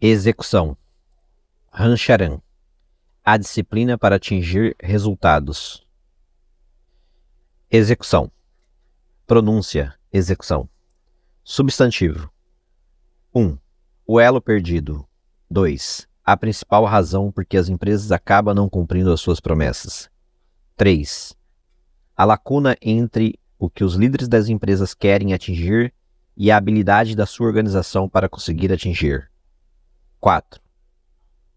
Execução. Rancharan. A disciplina para atingir resultados. Execução. Pronúncia. Execução. Substantivo. 1. Um, o elo perdido. 2. A principal razão por que as empresas acabam não cumprindo as suas promessas. 3. A lacuna entre o que os líderes das empresas querem atingir e a habilidade da sua organização para conseguir atingir. 4.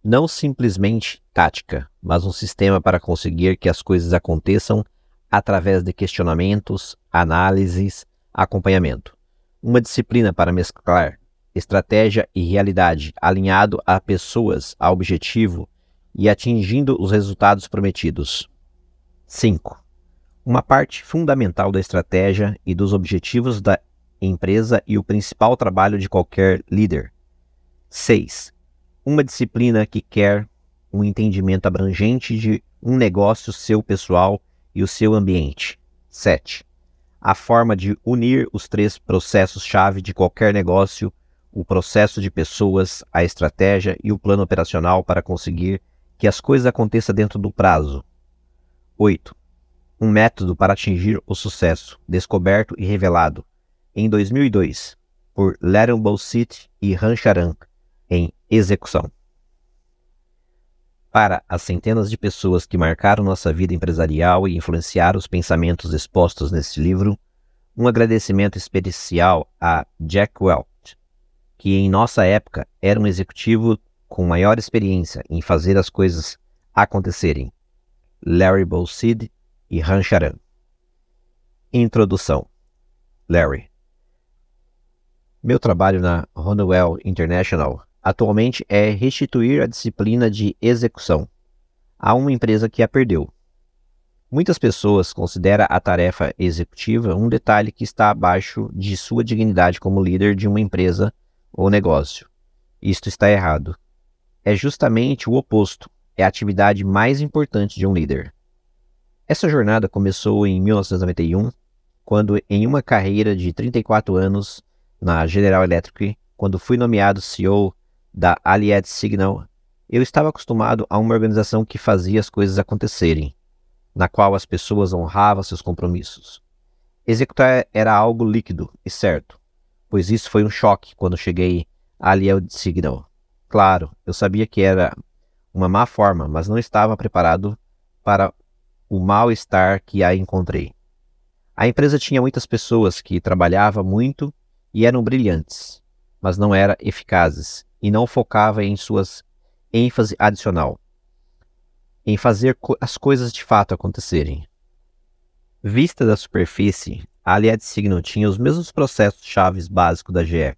Não simplesmente tática, mas um sistema para conseguir que as coisas aconteçam através de questionamentos, análises, acompanhamento. Uma disciplina para mesclar estratégia e realidade, alinhado a pessoas, a objetivo e atingindo os resultados prometidos. 5. Uma parte fundamental da estratégia e dos objetivos da empresa e o principal trabalho de qualquer líder 6. Uma disciplina que quer um entendimento abrangente de um negócio seu pessoal e o seu ambiente. 7. A forma de unir os três processos-chave de qualquer negócio, o processo de pessoas, a estratégia e o plano operacional para conseguir que as coisas aconteçam dentro do prazo. 8. Um método para atingir o sucesso, descoberto e revelado. Em 2002, por Larambo City e Rancharan, em execução. Para as centenas de pessoas que marcaram nossa vida empresarial e influenciaram os pensamentos expostos neste livro, um agradecimento especial a Jack Welch, que em nossa época era um executivo com maior experiência em fazer as coisas acontecerem. Larry Bolsid e Rancharan. Introdução. Larry. Meu trabalho na Honeywell International atualmente é restituir a disciplina de execução a uma empresa que a perdeu. Muitas pessoas consideram a tarefa executiva um detalhe que está abaixo de sua dignidade como líder de uma empresa ou negócio. Isto está errado. É justamente o oposto. É a atividade mais importante de um líder. Essa jornada começou em 1991, quando, em uma carreira de 34 anos na General Electric, quando fui nomeado CEO da Allied Signal, eu estava acostumado a uma organização que fazia as coisas acontecerem, na qual as pessoas honravam seus compromissos. Executar era algo líquido e certo, pois isso foi um choque quando cheguei à Allied Signal. Claro, eu sabia que era uma má forma, mas não estava preparado para o mal-estar que a encontrei. A empresa tinha muitas pessoas que trabalhavam muito e eram brilhantes, mas não eram eficazes e não focava em suas ênfase adicional, em fazer co as coisas de fato acontecerem. Vista da superfície, a Aliad Signal tinha os mesmos processos chaves básicos da GE,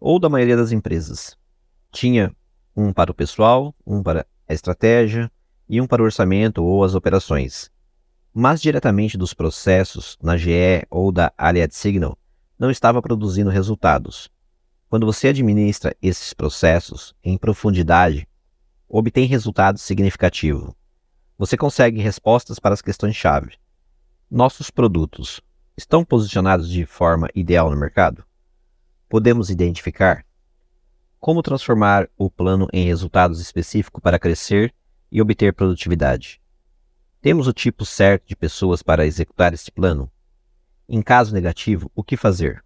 ou da maioria das empresas. Tinha um para o pessoal, um para a estratégia e um para o orçamento ou as operações. Mas diretamente dos processos na GE ou da Aliad Signal, não estava produzindo resultados, quando você administra esses processos em profundidade, obtém resultados significativos. Você consegue respostas para as questões-chave. Nossos produtos estão posicionados de forma ideal no mercado? Podemos identificar como transformar o plano em resultados específicos para crescer e obter produtividade. Temos o tipo certo de pessoas para executar este plano? Em caso negativo, o que fazer?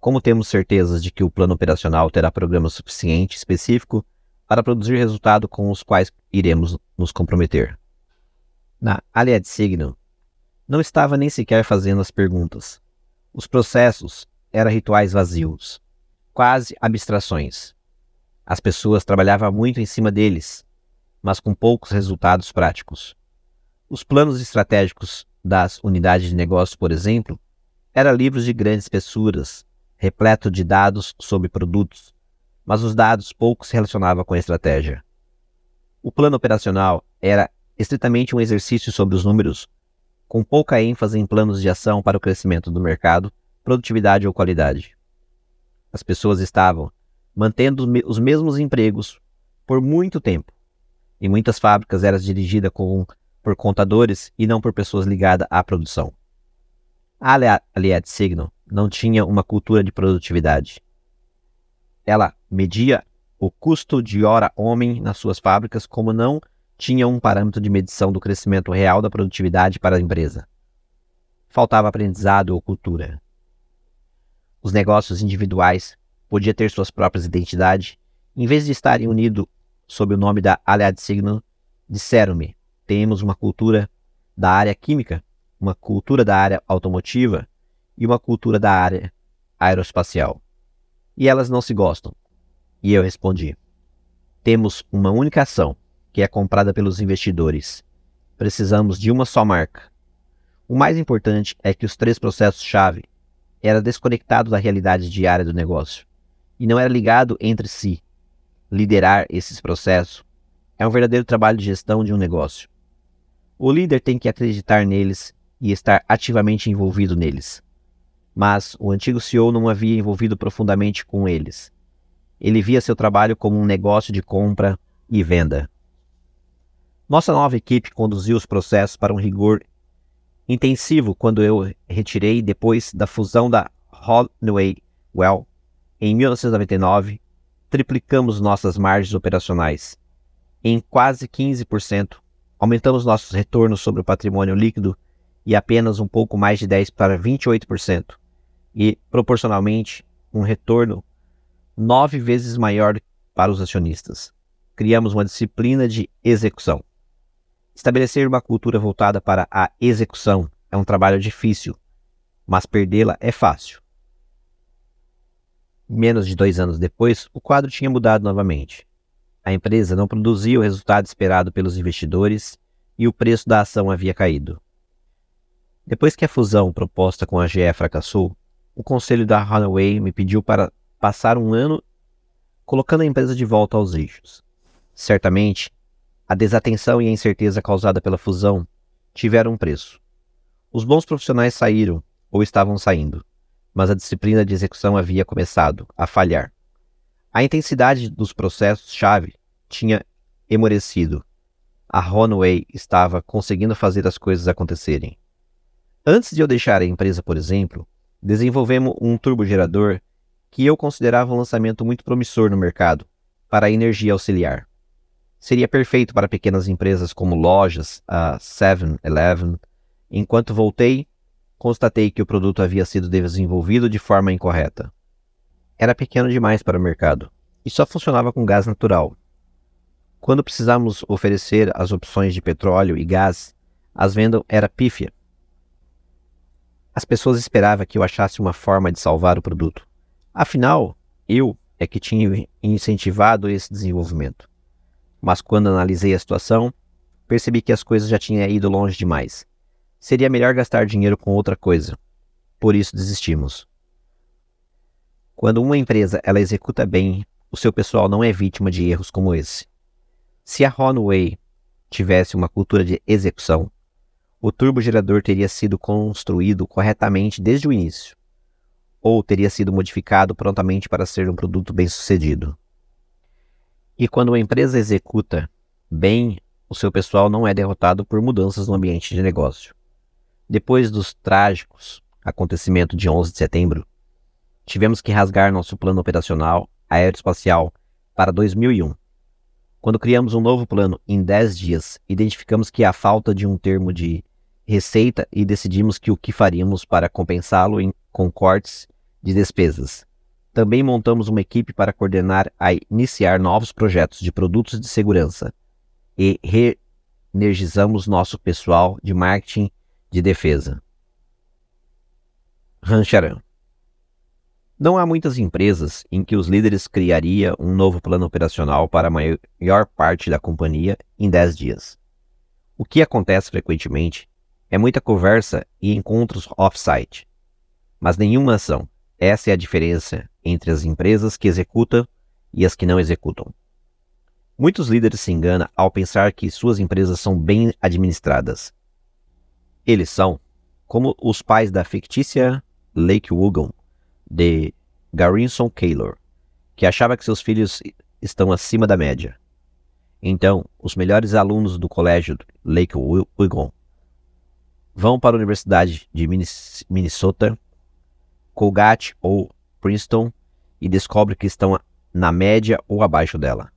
Como temos certezas de que o plano operacional terá programa suficiente específico para produzir resultado com os quais iremos nos comprometer? Na área de signo, não estava nem sequer fazendo as perguntas. Os processos eram rituais vazios, quase abstrações. As pessoas trabalhavam muito em cima deles, mas com poucos resultados práticos. Os planos estratégicos das unidades de negócio, por exemplo, eram livros de grandes espessuras, repleto de dados sobre produtos, mas os dados pouco se relacionavam com a estratégia. O plano operacional era estritamente um exercício sobre os números, com pouca ênfase em planos de ação para o crescimento do mercado, produtividade ou qualidade. As pessoas estavam mantendo os mesmos empregos por muito tempo, e muitas fábricas eram dirigidas com, por contadores e não por pessoas ligadas à produção. A Aliad Signal não tinha uma cultura de produtividade. Ela media o custo de hora homem nas suas fábricas, como não tinha um parâmetro de medição do crescimento real da produtividade para a empresa. Faltava aprendizado ou cultura. Os negócios individuais podiam ter suas próprias identidades, em vez de estarem unidos sob o nome da Allied Signal, disseram-me: temos uma cultura da área química, uma cultura da área automotiva, e uma cultura da área aeroespacial. E elas não se gostam. E eu respondi: temos uma única ação, que é comprada pelos investidores. Precisamos de uma só marca. O mais importante é que os três processos-chave eram desconectados da realidade diária do negócio e não era ligado entre si. Liderar esses processos é um verdadeiro trabalho de gestão de um negócio. O líder tem que acreditar neles e estar ativamente envolvido neles mas o antigo CEO não havia envolvido profundamente com eles. Ele via seu trabalho como um negócio de compra e venda. Nossa nova equipe conduziu os processos para um rigor intensivo quando eu retirei depois da fusão da Holloway Well em 1999, triplicamos nossas margens operacionais em quase 15%, aumentamos nossos retornos sobre o patrimônio líquido e apenas um pouco mais de 10 para 28%, e proporcionalmente um retorno nove vezes maior para os acionistas. Criamos uma disciplina de execução. Estabelecer uma cultura voltada para a execução é um trabalho difícil, mas perdê-la é fácil. Menos de dois anos depois, o quadro tinha mudado novamente. A empresa não produzia o resultado esperado pelos investidores e o preço da ação havia caído. Depois que a fusão proposta com a GE fracassou, o conselho da Runaway me pediu para passar um ano colocando a empresa de volta aos eixos. Certamente, a desatenção e a incerteza causada pela fusão tiveram um preço. Os bons profissionais saíram ou estavam saindo, mas a disciplina de execução havia começado a falhar. A intensidade dos processos-chave tinha emorecido. A Runaway estava conseguindo fazer as coisas acontecerem. Antes de eu deixar a empresa, por exemplo, desenvolvemos um turbogerador que eu considerava um lançamento muito promissor no mercado para a energia auxiliar. Seria perfeito para pequenas empresas como lojas, a 7-Eleven. Enquanto voltei, constatei que o produto havia sido desenvolvido de forma incorreta. Era pequeno demais para o mercado e só funcionava com gás natural. Quando precisamos oferecer as opções de petróleo e gás, as vendas era pífia as pessoas esperavam que eu achasse uma forma de salvar o produto. Afinal, eu é que tinha incentivado esse desenvolvimento. Mas quando analisei a situação, percebi que as coisas já tinham ido longe demais. Seria melhor gastar dinheiro com outra coisa. Por isso desistimos. Quando uma empresa ela executa bem, o seu pessoal não é vítima de erros como esse. Se a Runway tivesse uma cultura de execução, o turbogerador teria sido construído corretamente desde o início, ou teria sido modificado prontamente para ser um produto bem-sucedido. E quando uma empresa executa bem, o seu pessoal não é derrotado por mudanças no ambiente de negócio. Depois dos trágicos acontecimentos de 11 de setembro, tivemos que rasgar nosso plano operacional aeroespacial para 2001. Quando criamos um novo plano em 10 dias, identificamos que a falta de um termo de receita e decidimos que o que faríamos para compensá-lo com cortes de despesas. Também montamos uma equipe para coordenar a iniciar novos projetos de produtos de segurança e reenergizamos nosso pessoal de marketing de defesa. Rancharan. Não há muitas empresas em que os líderes criaria um novo plano operacional para a maior parte da companhia em 10 dias. O que acontece frequentemente é muita conversa e encontros off-site, mas nenhuma ação. Essa é a diferença entre as empresas que executam e as que não executam. Muitos líderes se enganam ao pensar que suas empresas são bem administradas. Eles são, como os pais da fictícia Lake Wogan de Garrison Keillor, que achava que seus filhos estão acima da média. Então, os melhores alunos do colégio Lake Wigon vão para a Universidade de Minnesota, Colgate ou Princeton e descobre que estão na média ou abaixo dela.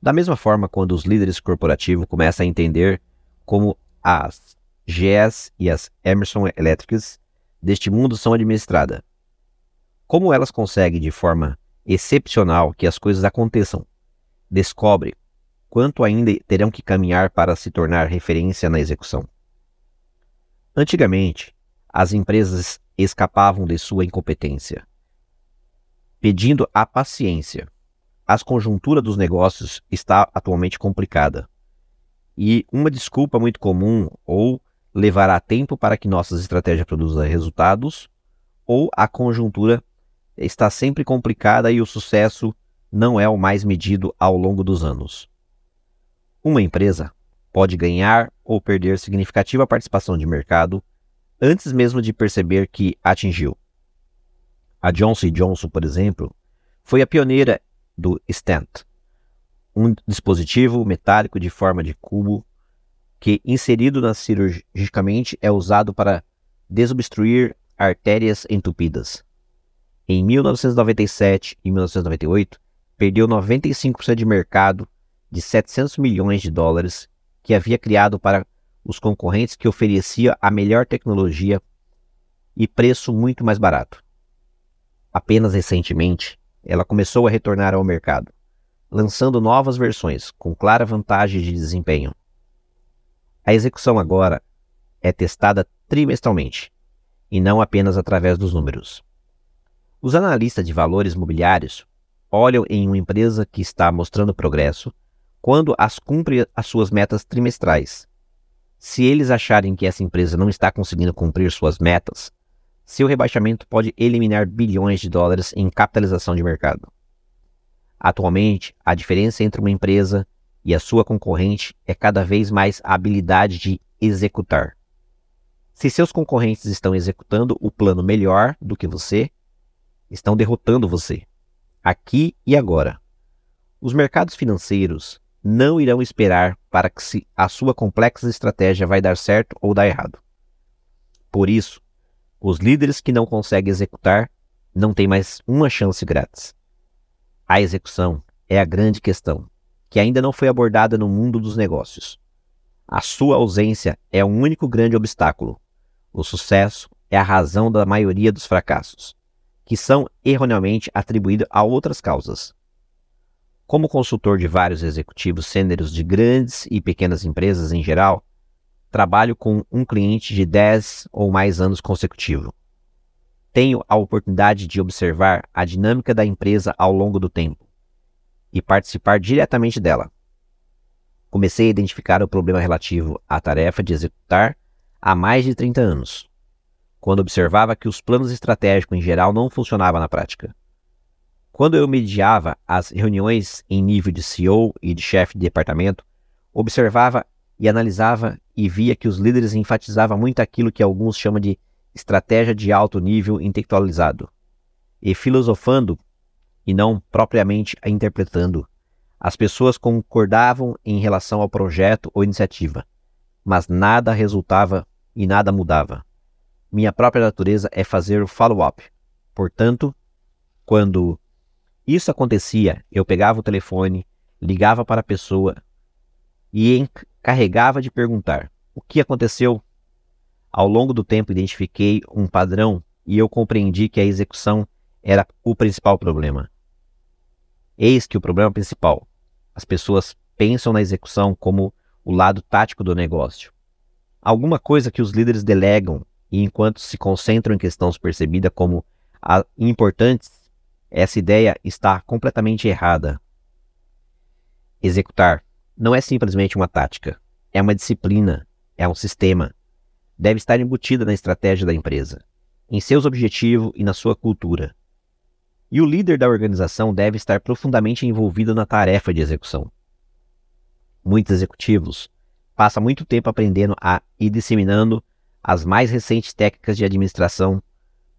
Da mesma forma, quando os líderes corporativos começam a entender como as GEs e as Emerson Electrics deste mundo são administradas, como elas conseguem de forma excepcional que as coisas aconteçam, descobre quanto ainda terão que caminhar para se tornar referência na execução. Antigamente, as empresas escapavam de sua incompetência, pedindo a paciência. A conjuntura dos negócios está atualmente complicada. E uma desculpa muito comum ou levará tempo para que nossas estratégias produzam resultados, ou a conjuntura está sempre complicada e o sucesso não é o mais medido ao longo dos anos. Uma empresa pode ganhar ou perder significativa participação de mercado antes mesmo de perceber que atingiu. A Johnson Johnson, por exemplo, foi a pioneira do stent, um dispositivo metálico de forma de cubo que, inserido na cirurgicamente, é usado para desobstruir artérias entupidas. Em 1997 e 1998, perdeu 95% de mercado de 700 milhões de dólares que havia criado para os concorrentes que oferecia a melhor tecnologia e preço muito mais barato. Apenas recentemente, ela começou a retornar ao mercado, lançando novas versões com clara vantagem de desempenho. A execução agora é testada trimestralmente e não apenas através dos números. Os analistas de valores mobiliários olham em uma empresa que está mostrando progresso quando as cumpre as suas metas trimestrais. Se eles acharem que essa empresa não está conseguindo cumprir suas metas, seu rebaixamento pode eliminar bilhões de dólares em capitalização de mercado. Atualmente, a diferença entre uma empresa e a sua concorrente é cada vez mais a habilidade de executar. Se seus concorrentes estão executando o plano melhor do que você, estão derrotando você, aqui e agora. Os mercados financeiros não irão esperar para que se a sua complexa estratégia vai dar certo ou dar errado. Por isso, os líderes que não conseguem executar não têm mais uma chance grátis. A execução é a grande questão, que ainda não foi abordada no mundo dos negócios. A sua ausência é o único grande obstáculo. O sucesso é a razão da maioria dos fracassos, que são erroneamente atribuídos a outras causas, como consultor de vários executivos sêneros de grandes e pequenas empresas em geral, trabalho com um cliente de 10 ou mais anos consecutivo. Tenho a oportunidade de observar a dinâmica da empresa ao longo do tempo e participar diretamente dela. Comecei a identificar o problema relativo à tarefa de executar há mais de 30 anos, quando observava que os planos estratégicos em geral não funcionavam na prática. Quando eu mediava as reuniões em nível de CEO e de chefe de departamento, observava e analisava e via que os líderes enfatizavam muito aquilo que alguns chamam de estratégia de alto nível intelectualizado, e filosofando e não propriamente interpretando. As pessoas concordavam em relação ao projeto ou iniciativa, mas nada resultava e nada mudava. Minha própria natureza é fazer o follow-up. Portanto, quando isso acontecia. Eu pegava o telefone, ligava para a pessoa e encarregava de perguntar: o que aconteceu? Ao longo do tempo, identifiquei um padrão e eu compreendi que a execução era o principal problema. Eis que o problema principal. As pessoas pensam na execução como o lado tático do negócio. Alguma coisa que os líderes delegam e enquanto se concentram em questões percebidas como importantes, essa ideia está completamente errada. Executar não é simplesmente uma tática, é uma disciplina, é um sistema. Deve estar embutida na estratégia da empresa, em seus objetivos e na sua cultura. E o líder da organização deve estar profundamente envolvido na tarefa de execução. Muitos executivos passam muito tempo aprendendo a e disseminando as mais recentes técnicas de administração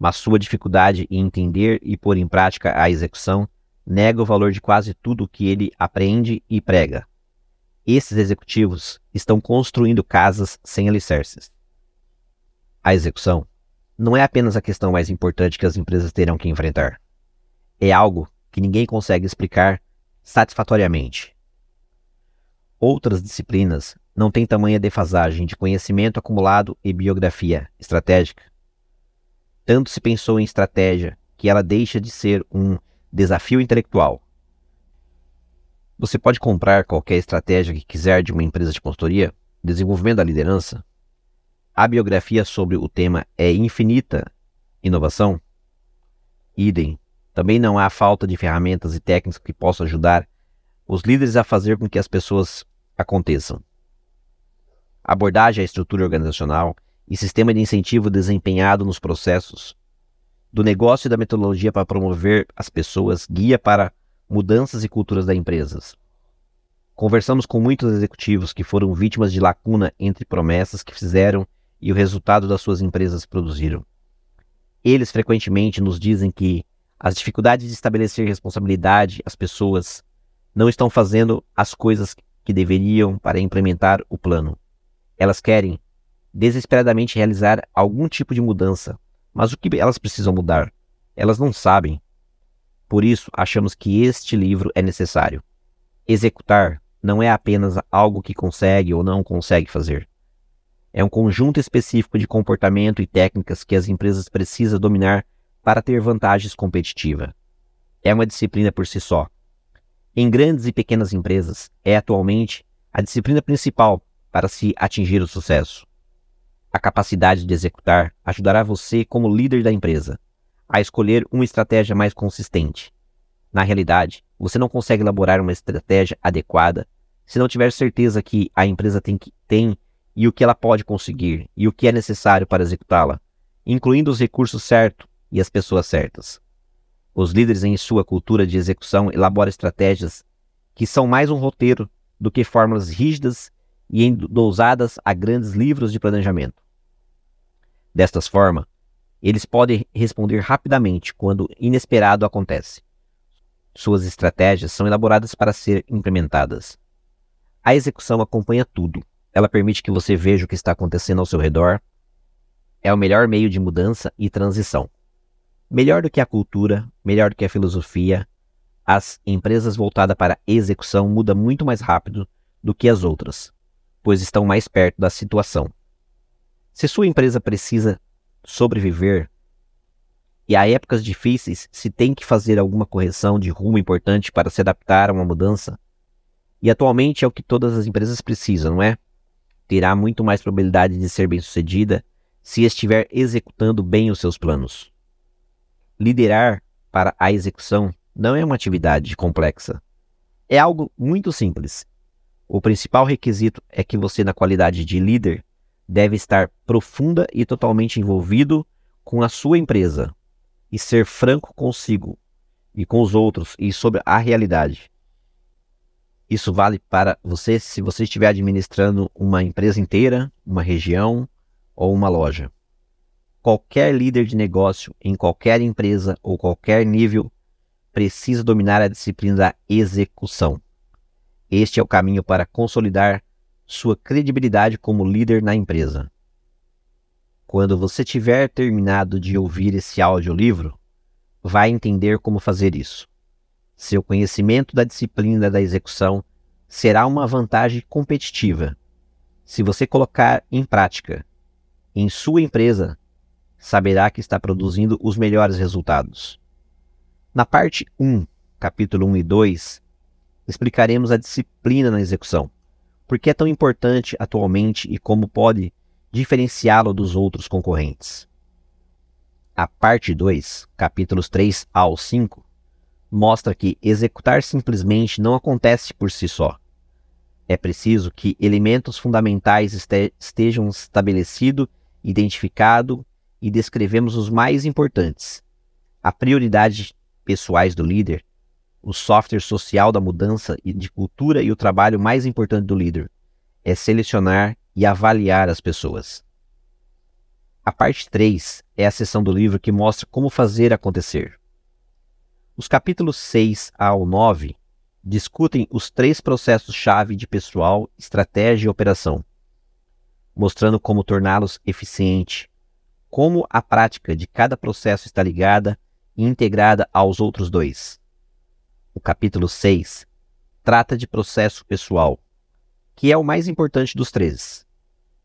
mas sua dificuldade em entender e pôr em prática a execução nega o valor de quase tudo o que ele aprende e prega. Esses executivos estão construindo casas sem alicerces. A execução não é apenas a questão mais importante que as empresas terão que enfrentar. É algo que ninguém consegue explicar satisfatoriamente. Outras disciplinas não têm tamanha defasagem de conhecimento acumulado e biografia estratégica tanto se pensou em estratégia que ela deixa de ser um desafio intelectual. Você pode comprar qualquer estratégia que quiser de uma empresa de consultoria, desenvolvimento da liderança. A biografia sobre o tema é infinita. Inovação? Idem. Também não há falta de ferramentas e técnicas que possam ajudar os líderes a fazer com que as pessoas aconteçam. Abordagem à estrutura organizacional e sistema de incentivo desempenhado nos processos, do negócio e da metodologia para promover as pessoas, guia para mudanças e culturas das empresas. Conversamos com muitos executivos que foram vítimas de lacuna entre promessas que fizeram e o resultado das suas empresas produziram. Eles frequentemente nos dizem que as dificuldades de estabelecer responsabilidade às pessoas não estão fazendo as coisas que deveriam para implementar o plano. Elas querem desesperadamente realizar algum tipo de mudança. Mas o que elas precisam mudar? Elas não sabem. Por isso, achamos que este livro é necessário. Executar não é apenas algo que consegue ou não consegue fazer. É um conjunto específico de comportamento e técnicas que as empresas precisam dominar para ter vantagens competitivas. É uma disciplina por si só. Em grandes e pequenas empresas, é atualmente a disciplina principal para se atingir o sucesso a capacidade de executar ajudará você, como líder da empresa, a escolher uma estratégia mais consistente. Na realidade, você não consegue elaborar uma estratégia adequada se não tiver certeza que a empresa tem, que, tem e o que ela pode conseguir e o que é necessário para executá-la, incluindo os recursos certos e as pessoas certas. Os líderes, em sua cultura de execução, elaboram estratégias que são mais um roteiro do que fórmulas rígidas e endousadas a grandes livros de planejamento. Destas forma, eles podem responder rapidamente quando inesperado acontece. Suas estratégias são elaboradas para ser implementadas. A execução acompanha tudo. Ela permite que você veja o que está acontecendo ao seu redor. É o melhor meio de mudança e transição. Melhor do que a cultura, melhor do que a filosofia, as empresas voltadas para execução mudam muito mais rápido do que as outras, pois estão mais perto da situação. Se sua empresa precisa sobreviver e há épocas difíceis, se tem que fazer alguma correção de rumo importante para se adaptar a uma mudança, e atualmente é o que todas as empresas precisam, não é? Terá muito mais probabilidade de ser bem-sucedida se estiver executando bem os seus planos. Liderar para a execução não é uma atividade complexa. É algo muito simples. O principal requisito é que você, na qualidade de líder, deve estar profunda e totalmente envolvido com a sua empresa e ser franco consigo e com os outros e sobre a realidade. Isso vale para você se você estiver administrando uma empresa inteira, uma região ou uma loja. Qualquer líder de negócio em qualquer empresa ou qualquer nível precisa dominar a disciplina da execução. Este é o caminho para consolidar sua credibilidade como líder na empresa. Quando você tiver terminado de ouvir esse audiolivro, vai entender como fazer isso. Seu conhecimento da disciplina da execução será uma vantagem competitiva se você colocar em prática. Em sua empresa, saberá que está produzindo os melhores resultados. Na parte 1, capítulo 1 e 2, explicaremos a disciplina na execução por que é tão importante atualmente e como pode diferenciá-lo dos outros concorrentes. A parte 2, capítulos 3 ao 5, mostra que executar simplesmente não acontece por si só. É preciso que elementos fundamentais estejam estabelecidos, identificados e descrevemos os mais importantes. A prioridade pessoais do líder o software social da mudança de cultura e o trabalho mais importante do líder é selecionar e avaliar as pessoas. A parte 3 é a seção do livro que mostra como fazer acontecer. Os capítulos 6 ao 9 discutem os três processos-chave de pessoal, estratégia e operação, mostrando como torná-los eficiente, como a prática de cada processo está ligada e integrada aos outros dois o capítulo 6, trata de processo pessoal, que é o mais importante dos três.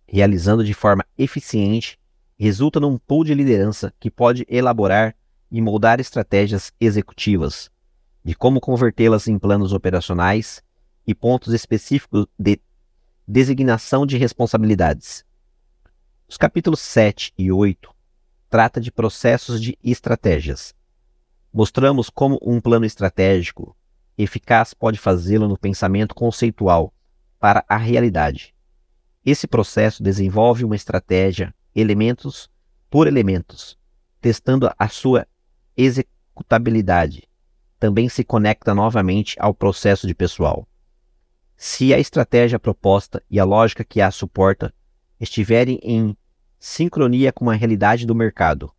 Realizando de forma eficiente, resulta num pool de liderança que pode elaborar e moldar estratégias executivas, de como convertê-las em planos operacionais e pontos específicos de designação de responsabilidades. Os capítulos 7 e 8 trata de processos de estratégias, Mostramos como um plano estratégico eficaz pode fazê-lo no pensamento conceitual para a realidade. Esse processo desenvolve uma estratégia elementos por elementos, testando a sua executabilidade. Também se conecta novamente ao processo de pessoal. Se a estratégia proposta e a lógica que a suporta estiverem em sincronia com a realidade do mercado,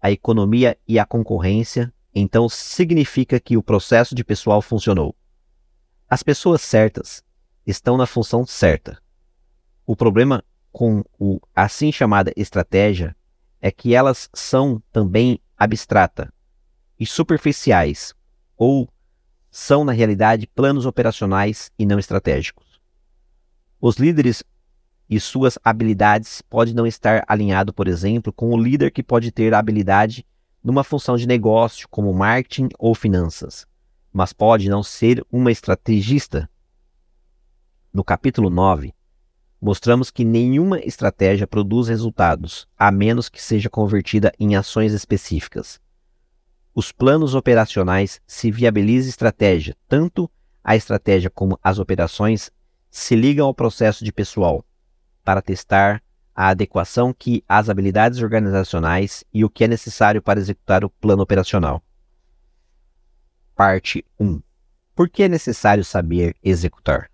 a economia e a concorrência, então significa que o processo de pessoal funcionou. As pessoas certas estão na função certa. O problema com o assim chamada estratégia é que elas são também abstrata e superficiais, ou são, na realidade, planos operacionais e não estratégicos. Os líderes e suas habilidades podem não estar alinhado, por exemplo, com o líder que pode ter a habilidade numa função de negócio como marketing ou finanças, mas pode não ser uma estrategista. No capítulo 9, mostramos que nenhuma estratégia produz resultados, a menos que seja convertida em ações específicas. Os planos operacionais se viabilizam estratégia, tanto a estratégia como as operações se ligam ao processo de pessoal, para testar, a adequação que as habilidades organizacionais e o que é necessário para executar o plano operacional. Parte 1. Por que é necessário saber executar?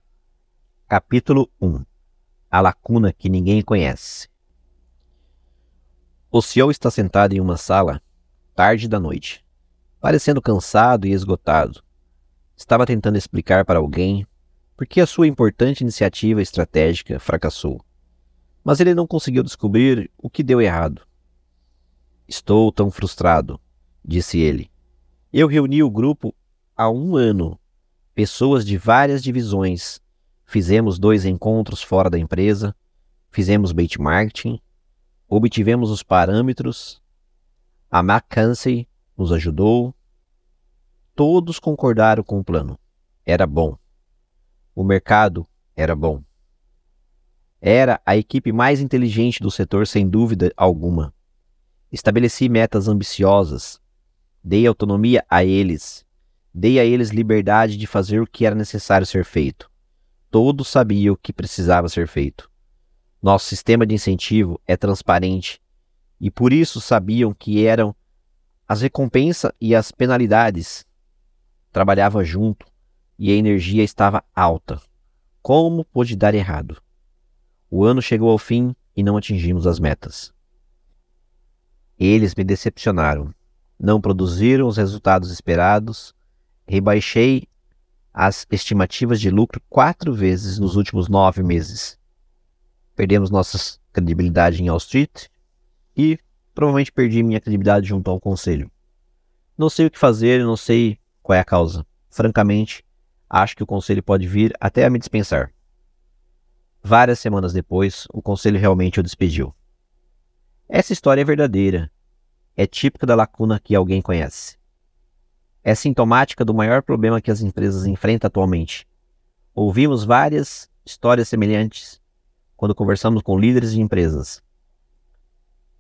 Capítulo 1. A lacuna que ninguém conhece. O CEO está sentado em uma sala, tarde da noite, parecendo cansado e esgotado. Estava tentando explicar para alguém por que a sua importante iniciativa estratégica fracassou mas ele não conseguiu descobrir o que deu errado. Estou tão frustrado, disse ele. Eu reuni o grupo há um ano, pessoas de várias divisões. Fizemos dois encontros fora da empresa, fizemos benchmarking, obtivemos os parâmetros, a McKinsey nos ajudou. Todos concordaram com o plano. Era bom. O mercado era bom. Era a equipe mais inteligente do setor, sem dúvida alguma. Estabeleci metas ambiciosas, dei autonomia a eles, dei a eles liberdade de fazer o que era necessário ser feito. Todos sabiam o que precisava ser feito. Nosso sistema de incentivo é transparente e por isso sabiam que eram as recompensas e as penalidades. Trabalhava junto e a energia estava alta. Como pôde dar errado? O ano chegou ao fim e não atingimos as metas. Eles me decepcionaram. Não produziram os resultados esperados. Rebaixei as estimativas de lucro quatro vezes nos últimos nove meses. Perdemos nossa credibilidade em Wall Street e provavelmente perdi minha credibilidade junto ao conselho. Não sei o que fazer, não sei qual é a causa. Francamente, acho que o conselho pode vir até a me dispensar. Várias semanas depois, o conselho realmente o despediu. Essa história é verdadeira. É típica da lacuna que alguém conhece. É sintomática do maior problema que as empresas enfrentam atualmente. Ouvimos várias histórias semelhantes quando conversamos com líderes de empresas.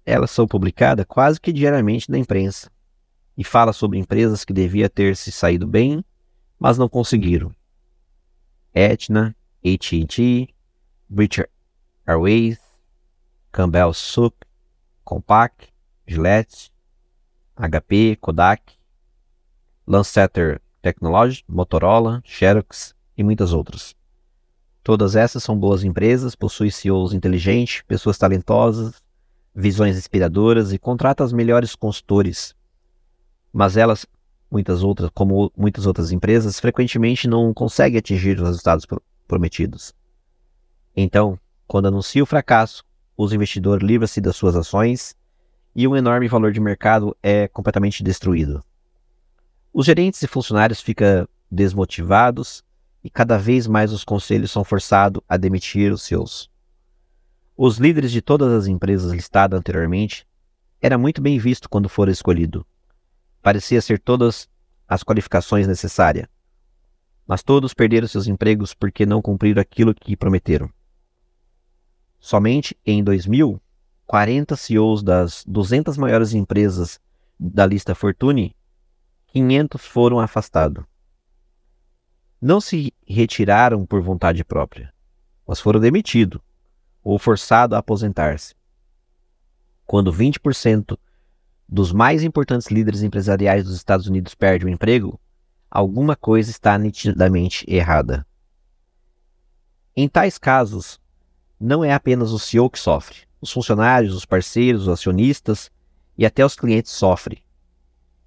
Elas são publicadas quase que diariamente na imprensa e fala sobre empresas que deviam ter se saído bem, mas não conseguiram. Etna, AT&T, British Airways, Campbell Soup, Compaq, Gillette, HP, Kodak, Lancetter Technology, Motorola, Xerox e muitas outras. Todas essas são boas empresas, possuem CEOs inteligentes, pessoas talentosas, visões inspiradoras e contratam os melhores consultores. Mas elas, muitas outras, como muitas outras empresas, frequentemente não conseguem atingir os resultados prometidos. Então, quando anuncia o fracasso, os investidores livram-se das suas ações e um enorme valor de mercado é completamente destruído. Os gerentes e funcionários ficam desmotivados e cada vez mais os conselhos são forçados a demitir os seus. Os líderes de todas as empresas listadas anteriormente era muito bem visto quando foram escolhido. Parecia ser todas as qualificações necessárias. Mas todos perderam seus empregos porque não cumpriram aquilo que prometeram. Somente em 2000, 40 CEOs das 200 maiores empresas da lista Fortune, 500 foram afastados. Não se retiraram por vontade própria, mas foram demitidos ou forçados a aposentar-se. Quando 20% dos mais importantes líderes empresariais dos Estados Unidos perdem o emprego, alguma coisa está nitidamente errada. Em tais casos, não é apenas o CEO que sofre. Os funcionários, os parceiros, os acionistas e até os clientes sofrem.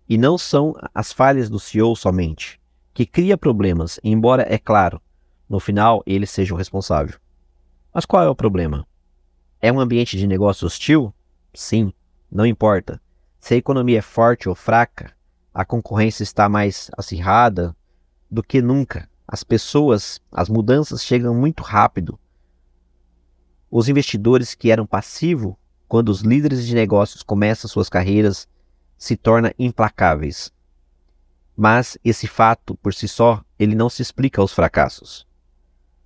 E não são as falhas do CEO somente, que cria problemas, embora, é claro, no final ele seja o responsável. Mas qual é o problema? É um ambiente de negócio hostil? Sim, não importa. Se a economia é forte ou fraca, a concorrência está mais acirrada do que nunca. As pessoas, as mudanças chegam muito rápido os investidores que eram passivos, quando os líderes de negócios começam suas carreiras, se tornam implacáveis. Mas esse fato, por si só, ele não se explica aos fracassos.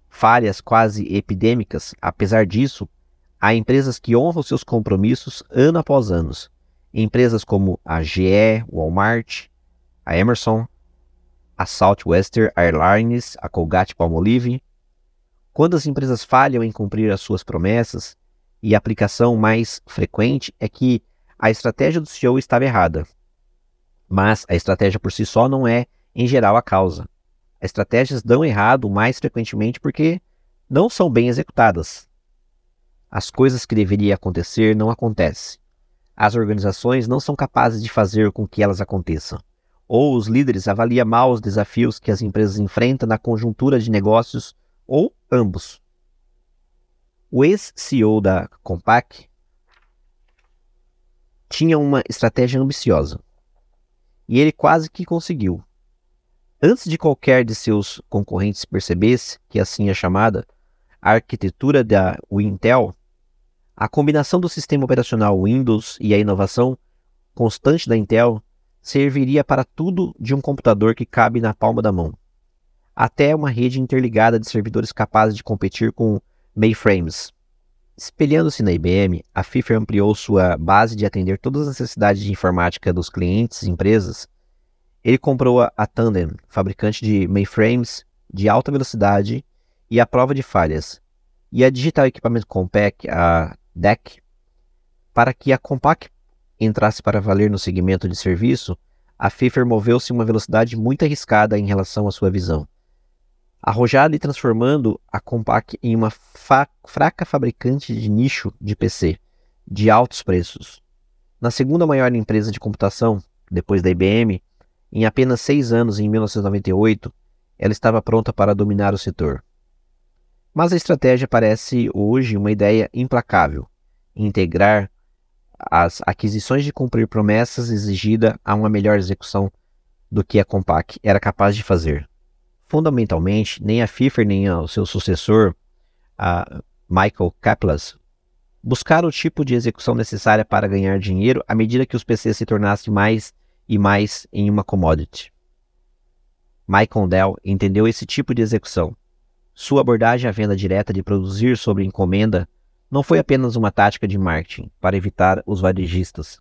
Falhas quase epidêmicas, apesar disso, há empresas que honram seus compromissos ano após ano. Empresas como a GE, Walmart, a Emerson, a Southwestern Airlines, a Colgate Palmolive, quando as empresas falham em cumprir as suas promessas, e a aplicação mais frequente é que a estratégia do CEO estava errada. Mas a estratégia por si só não é, em geral, a causa. As estratégias dão errado mais frequentemente porque não são bem executadas. As coisas que deveriam acontecer não acontecem. As organizações não são capazes de fazer com que elas aconteçam. Ou os líderes avaliam mal os desafios que as empresas enfrentam na conjuntura de negócios ou ambos. O ex-CEO da Compaq tinha uma estratégia ambiciosa e ele quase que conseguiu. Antes de qualquer de seus concorrentes percebesse que assim é chamada a arquitetura da Intel, a combinação do sistema operacional Windows e a inovação constante da Intel serviria para tudo de um computador que cabe na palma da mão até uma rede interligada de servidores capazes de competir com mainframes. Espelhando-se na IBM, a FIFA ampliou sua base de atender todas as necessidades de informática dos clientes e empresas. Ele comprou a Tandem, fabricante de mainframes de alta velocidade e a prova de falhas, e a Digital Equipment Compact, a DEC, para que a Compact entrasse para valer no segmento de serviço, a FIFA moveu-se em uma velocidade muito arriscada em relação à sua visão arrojada e transformando a Compaq em uma fa fraca fabricante de nicho de PC, de altos preços. Na segunda maior empresa de computação, depois da IBM, em apenas seis anos, em 1998, ela estava pronta para dominar o setor. Mas a estratégia parece hoje uma ideia implacável: integrar as aquisições de cumprir promessas exigida a uma melhor execução do que a Compaq era capaz de fazer fundamentalmente, nem a FIFA nem o seu sucessor, Michael Kaplas, buscaram o tipo de execução necessária para ganhar dinheiro à medida que os PCs se tornassem mais e mais em uma commodity. Michael Dell entendeu esse tipo de execução. Sua abordagem à venda direta de produzir sobre encomenda não foi apenas uma tática de marketing para evitar os varejistas.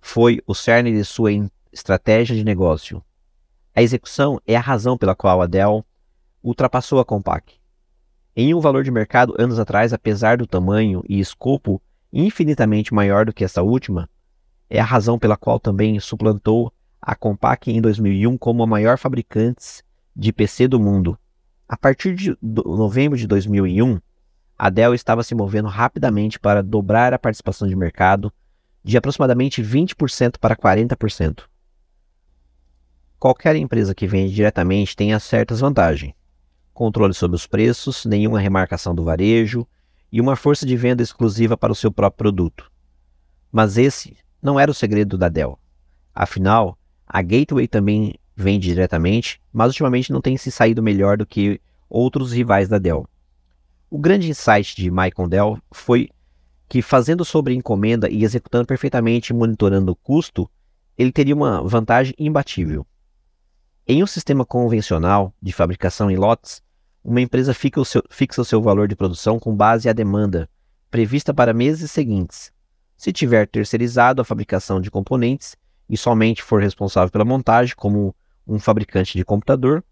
Foi o cerne de sua estratégia de negócio. A execução é a razão pela qual a Dell ultrapassou a Compaq. Em um valor de mercado anos atrás, apesar do tamanho e escopo infinitamente maior do que essa última, é a razão pela qual também suplantou a Compaq em 2001 como a maior fabricante de PC do mundo. A partir de novembro de 2001, a Dell estava se movendo rapidamente para dobrar a participação de mercado de aproximadamente 20% para 40%. Qualquer empresa que vende diretamente tem certas vantagens. Controle sobre os preços, nenhuma remarcação do varejo e uma força de venda exclusiva para o seu próprio produto. Mas esse não era o segredo da Dell. Afinal, a Gateway também vende diretamente, mas ultimamente não tem se saído melhor do que outros rivais da Dell. O grande insight de Michael Dell foi que fazendo sobre encomenda e executando perfeitamente e monitorando o custo, ele teria uma vantagem imbatível. Em um sistema convencional de fabricação em lotes, uma empresa fixa o, seu, fixa o seu valor de produção com base à demanda, prevista para meses seguintes. Se tiver terceirizado a fabricação de componentes e somente for responsável pela montagem, como um fabricante de computador,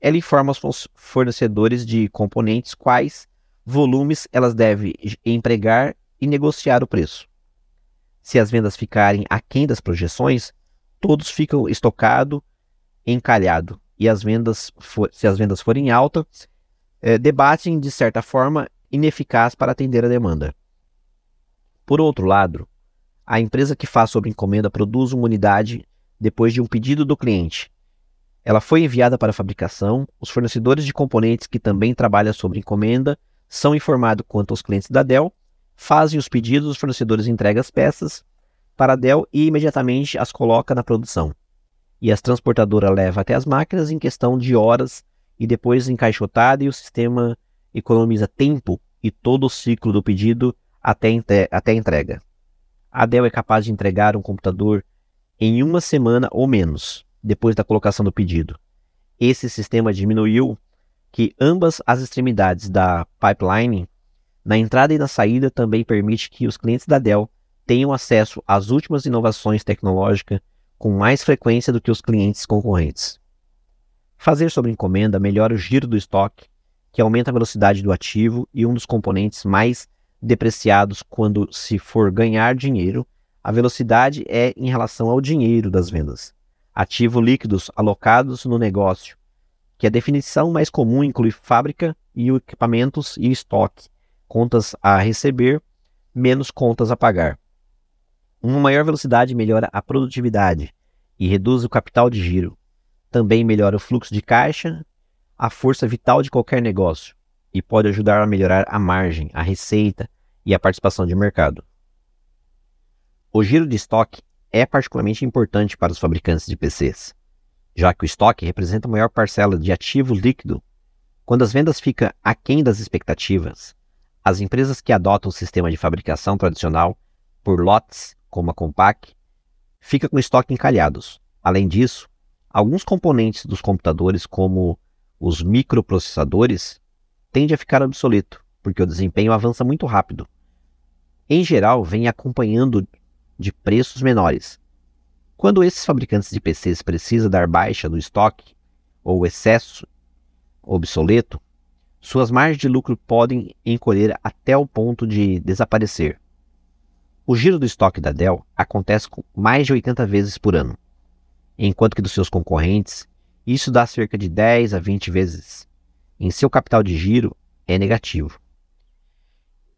ela informa aos fornecedores de componentes quais volumes elas devem empregar e negociar o preço. Se as vendas ficarem aquém das projeções, todos ficam estocados encalhado. E as vendas, for, se as vendas forem alta, é, debatem de certa forma ineficaz para atender a demanda. Por outro lado, a empresa que faz sobre encomenda produz uma unidade depois de um pedido do cliente. Ela foi enviada para fabricação, os fornecedores de componentes que também trabalham sobre encomenda são informados quanto aos clientes da Dell, fazem os pedidos, os fornecedores entregam as peças para a Dell e imediatamente as coloca na produção e as transportadoras levam até as máquinas em questão de horas e depois encaixotada e o sistema economiza tempo e todo o ciclo do pedido até, até a entrega. A Dell é capaz de entregar um computador em uma semana ou menos depois da colocação do pedido. Esse sistema diminuiu que ambas as extremidades da pipeline, na entrada e na saída, também permite que os clientes da Dell tenham acesso às últimas inovações tecnológicas com mais frequência do que os clientes concorrentes. Fazer sobre encomenda melhora o giro do estoque, que aumenta a velocidade do ativo e um dos componentes mais depreciados quando se for ganhar dinheiro, a velocidade é em relação ao dinheiro das vendas. Ativo líquidos alocados no negócio, que é a definição mais comum inclui fábrica e equipamentos e estoque, contas a receber menos contas a pagar. Uma maior velocidade melhora a produtividade e reduz o capital de giro. Também melhora o fluxo de caixa, a força vital de qualquer negócio, e pode ajudar a melhorar a margem, a receita e a participação de mercado. O giro de estoque é particularmente importante para os fabricantes de PCs, já que o estoque representa a maior parcela de ativo líquido. Quando as vendas ficam aquém das expectativas, as empresas que adotam o sistema de fabricação tradicional por lotes como a Compaq, fica com estoque encalhados. Além disso, alguns componentes dos computadores, como os microprocessadores, tendem a ficar obsoleto, porque o desempenho avança muito rápido. Em geral, vem acompanhando de preços menores. Quando esses fabricantes de PCs precisam dar baixa no estoque ou excesso obsoleto, suas margens de lucro podem encolher até o ponto de desaparecer. O giro do estoque da Dell acontece mais de 80 vezes por ano, enquanto que dos seus concorrentes, isso dá cerca de 10 a 20 vezes. Em seu capital de giro, é negativo.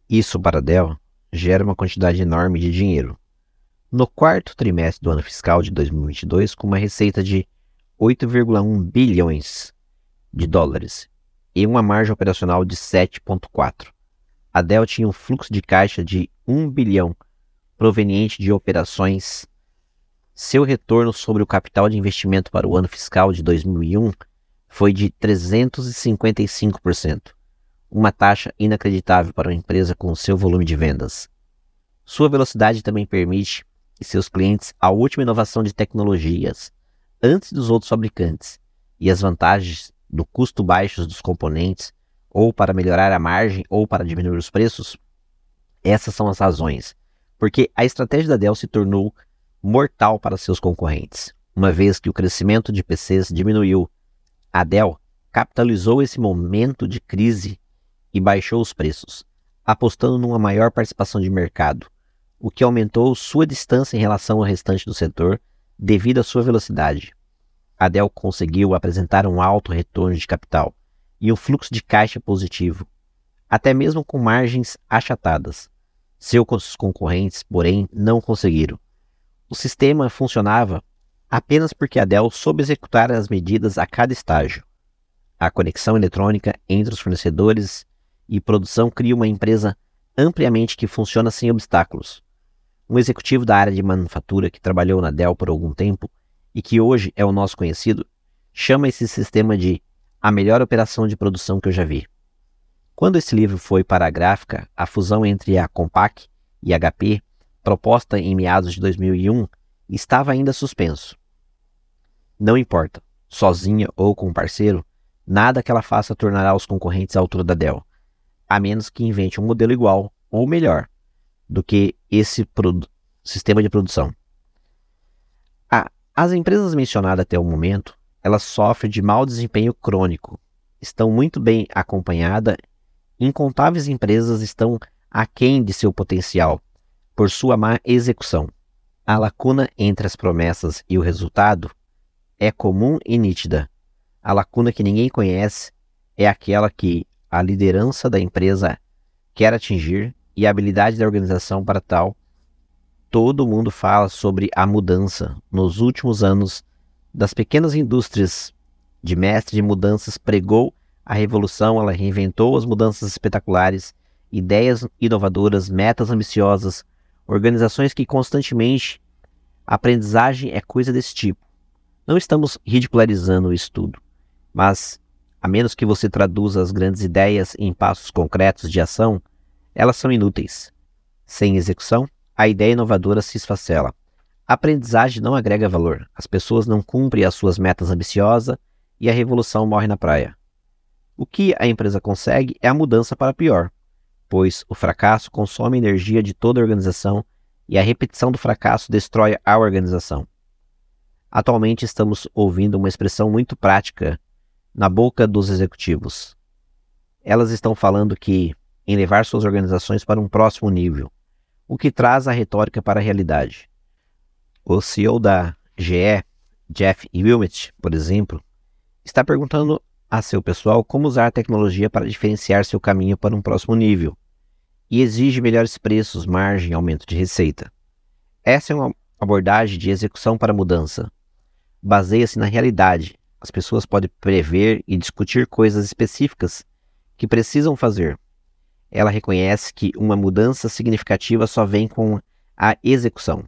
Isso para a Dell gera uma quantidade enorme de dinheiro. No quarto trimestre do ano fiscal de 2022, com uma receita de 8,1 bilhões de dólares e uma margem operacional de 7,4. A Dell tinha um fluxo de caixa de 1 bilhão proveniente de operações, seu retorno sobre o capital de investimento para o ano fiscal de 2001 foi de 355%, uma taxa inacreditável para uma empresa com seu volume de vendas. Sua velocidade também permite que seus clientes a última inovação de tecnologias antes dos outros fabricantes e as vantagens do custo baixo dos componentes ou para melhorar a margem ou para diminuir os preços? Essas são as razões porque a estratégia da Dell se tornou mortal para seus concorrentes. Uma vez que o crescimento de PCs diminuiu, a Dell capitalizou esse momento de crise e baixou os preços, apostando numa maior participação de mercado, o que aumentou sua distância em relação ao restante do setor devido à sua velocidade. A Dell conseguiu apresentar um alto retorno de capital e um fluxo de caixa positivo, até mesmo com margens achatadas. Seus concorrentes, porém, não conseguiram. O sistema funcionava apenas porque a Dell soube executar as medidas a cada estágio. A conexão eletrônica entre os fornecedores e produção cria uma empresa ampliamente que funciona sem obstáculos. Um executivo da área de manufatura que trabalhou na Dell por algum tempo e que hoje é o nosso conhecido chama esse sistema de a melhor operação de produção que eu já vi. Quando esse livro foi para a gráfica, a fusão entre a Compaq e a HP, proposta em meados de 2001, estava ainda suspenso. Não importa, sozinha ou com um parceiro, nada que ela faça tornará os concorrentes à altura da Dell, a menos que invente um modelo igual ou melhor do que esse sistema de produção. Ah, as empresas mencionadas até o momento, elas sofrem de mau desempenho crônico, estão muito bem acompanhadas incontáveis empresas estão aquém de seu potencial por sua má execução. A lacuna entre as promessas e o resultado é comum e nítida. A lacuna que ninguém conhece é aquela que a liderança da empresa quer atingir e a habilidade da organização para tal. Todo mundo fala sobre a mudança nos últimos anos das pequenas indústrias de mestre de mudanças pregou a revolução ela reinventou as mudanças espetaculares, ideias inovadoras, metas ambiciosas, organizações que constantemente aprendizagem é coisa desse tipo. Não estamos ridicularizando o estudo, mas a menos que você traduza as grandes ideias em passos concretos de ação, elas são inúteis. Sem execução, a ideia inovadora se esfacela. A aprendizagem não agrega valor, as pessoas não cumprem as suas metas ambiciosas e a revolução morre na praia. O que a empresa consegue é a mudança para pior, pois o fracasso consome energia de toda a organização e a repetição do fracasso destrói a organização. Atualmente estamos ouvindo uma expressão muito prática na boca dos executivos. Elas estão falando que em levar suas organizações para um próximo nível, o que traz a retórica para a realidade. O CEO da GE, Jeff Wilmot, por exemplo, está perguntando a seu pessoal como usar a tecnologia para diferenciar seu caminho para um próximo nível e exige melhores preços, margem e aumento de receita. Essa é uma abordagem de execução para mudança. Baseia-se na realidade. As pessoas podem prever e discutir coisas específicas que precisam fazer. Ela reconhece que uma mudança significativa só vem com a execução.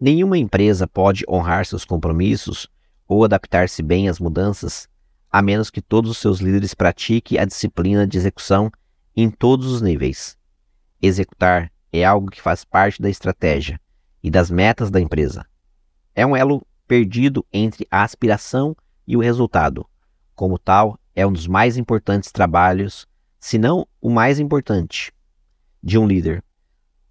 Nenhuma empresa pode honrar seus compromissos ou adaptar-se bem às mudanças a menos que todos os seus líderes pratiquem a disciplina de execução em todos os níveis. Executar é algo que faz parte da estratégia e das metas da empresa. É um elo perdido entre a aspiração e o resultado. Como tal, é um dos mais importantes trabalhos, se não o mais importante, de um líder.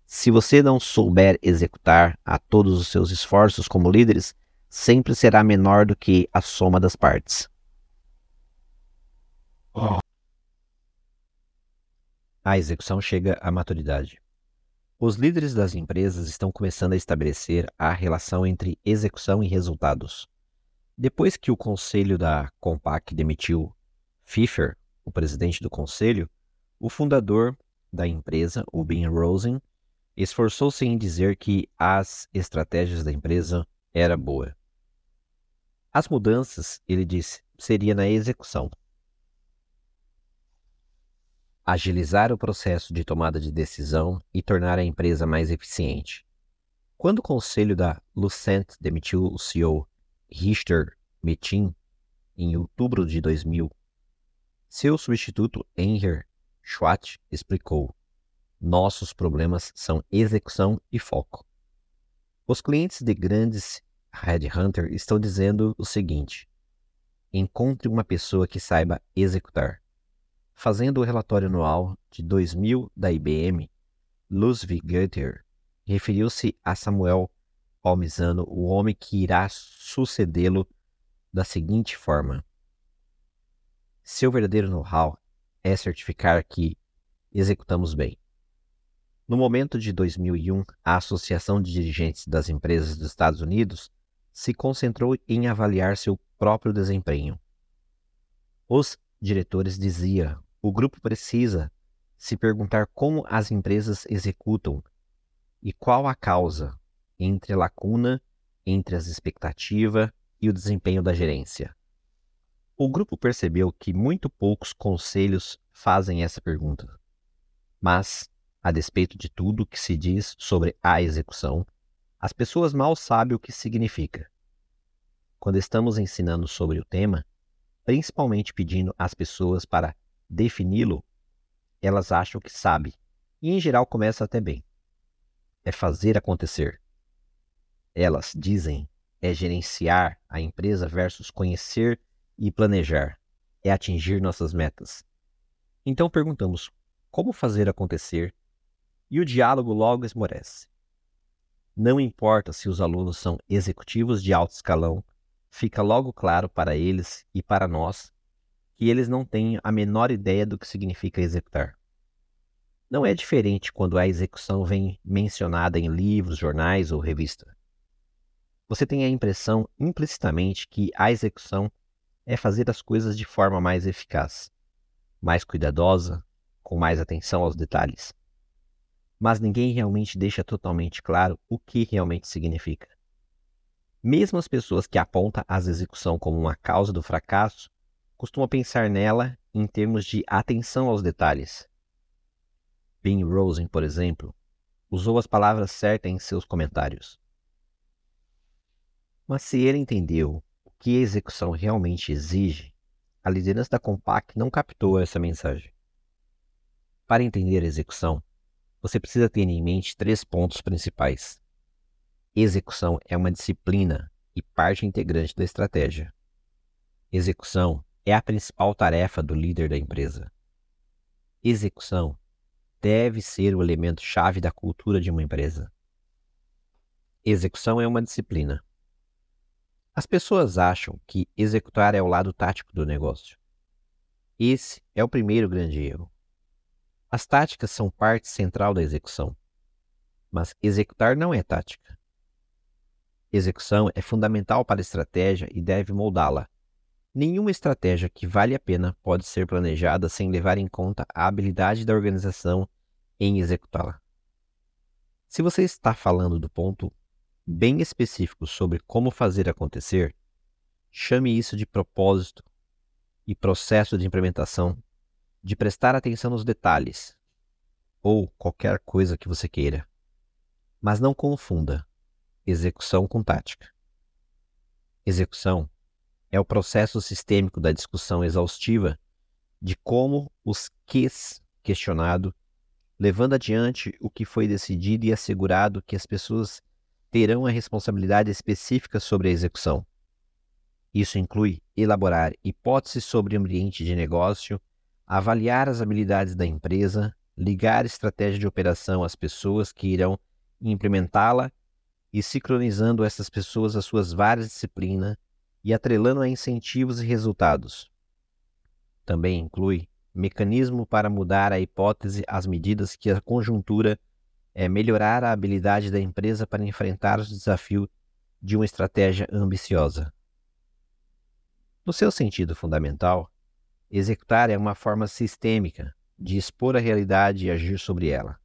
Se você não souber executar a todos os seus esforços como líderes, sempre será menor do que a soma das partes. A execução chega à maturidade. Os líderes das empresas estão começando a estabelecer a relação entre execução e resultados. Depois que o conselho da Compaq demitiu Pfeiffer, o presidente do conselho, o fundador da empresa, o Ben Rosen, esforçou-se em dizer que as estratégias da empresa era boa. As mudanças, ele disse, seria na execução agilizar o processo de tomada de decisão e tornar a empresa mais eficiente. Quando o conselho da Lucent demitiu o CEO Richter Metin em outubro de 2000, seu substituto Enher Schwat explicou: Nossos problemas são execução e foco. Os clientes de grandes headhunter estão dizendo o seguinte: encontre uma pessoa que saiba executar. Fazendo o relatório anual de 2000 da IBM, Ludwig Goethe referiu-se a Samuel Palmisano, o homem que irá sucedê-lo, da seguinte forma: Seu verdadeiro know-how é certificar que executamos bem. No momento de 2001, a Associação de Dirigentes das Empresas dos Estados Unidos se concentrou em avaliar seu próprio desempenho. Os diretores diziam o grupo precisa se perguntar como as empresas executam e qual a causa entre a lacuna entre as expectativas e o desempenho da gerência. O grupo percebeu que muito poucos conselhos fazem essa pergunta. Mas, a despeito de tudo que se diz sobre a execução, as pessoas mal sabem o que significa. Quando estamos ensinando sobre o tema, principalmente pedindo às pessoas para defini-lo, elas acham que sabe. E em geral começa até bem. É fazer acontecer. Elas dizem é gerenciar a empresa versus conhecer e planejar. É atingir nossas metas. Então perguntamos: como fazer acontecer? E o diálogo logo esmorece. Não importa se os alunos são executivos de alto escalão, fica logo claro para eles e para nós e eles não têm a menor ideia do que significa executar. Não é diferente quando a execução vem mencionada em livros, jornais ou revista. Você tem a impressão implicitamente que a execução é fazer as coisas de forma mais eficaz, mais cuidadosa, com mais atenção aos detalhes. Mas ninguém realmente deixa totalmente claro o que realmente significa. Mesmo as pessoas que apontam a execução como uma causa do fracasso costuma pensar nela em termos de atenção aos detalhes. Ben Rosen, por exemplo, usou as palavras certas em seus comentários. Mas se ele entendeu o que a execução realmente exige, a liderança da Compaq não captou essa mensagem. Para entender a execução, você precisa ter em mente três pontos principais. Execução é uma disciplina e parte integrante da estratégia. Execução é a principal tarefa do líder da empresa. Execução deve ser o elemento-chave da cultura de uma empresa. Execução é uma disciplina. As pessoas acham que executar é o lado tático do negócio. Esse é o primeiro grande erro. As táticas são parte central da execução, mas executar não é tática. Execução é fundamental para a estratégia e deve moldá-la, Nenhuma estratégia que vale a pena pode ser planejada sem levar em conta a habilidade da organização em executá-la. Se você está falando do ponto bem específico sobre como fazer acontecer, chame isso de propósito e processo de implementação, de prestar atenção nos detalhes ou qualquer coisa que você queira. Mas não confunda execução com tática. Execução é o processo sistêmico da discussão exaustiva de como os ques questionado, levando adiante o que foi decidido e assegurado que as pessoas terão a responsabilidade específica sobre a execução. Isso inclui elaborar hipóteses sobre o ambiente de negócio, avaliar as habilidades da empresa, ligar estratégia de operação às pessoas que irão implementá-la e sincronizando essas pessoas às suas várias disciplinas e atrelando a incentivos e resultados. Também inclui mecanismo para mudar a hipótese às medidas que a conjuntura é melhorar a habilidade da empresa para enfrentar os desafios de uma estratégia ambiciosa. No seu sentido fundamental, executar é uma forma sistêmica de expor a realidade e agir sobre ela.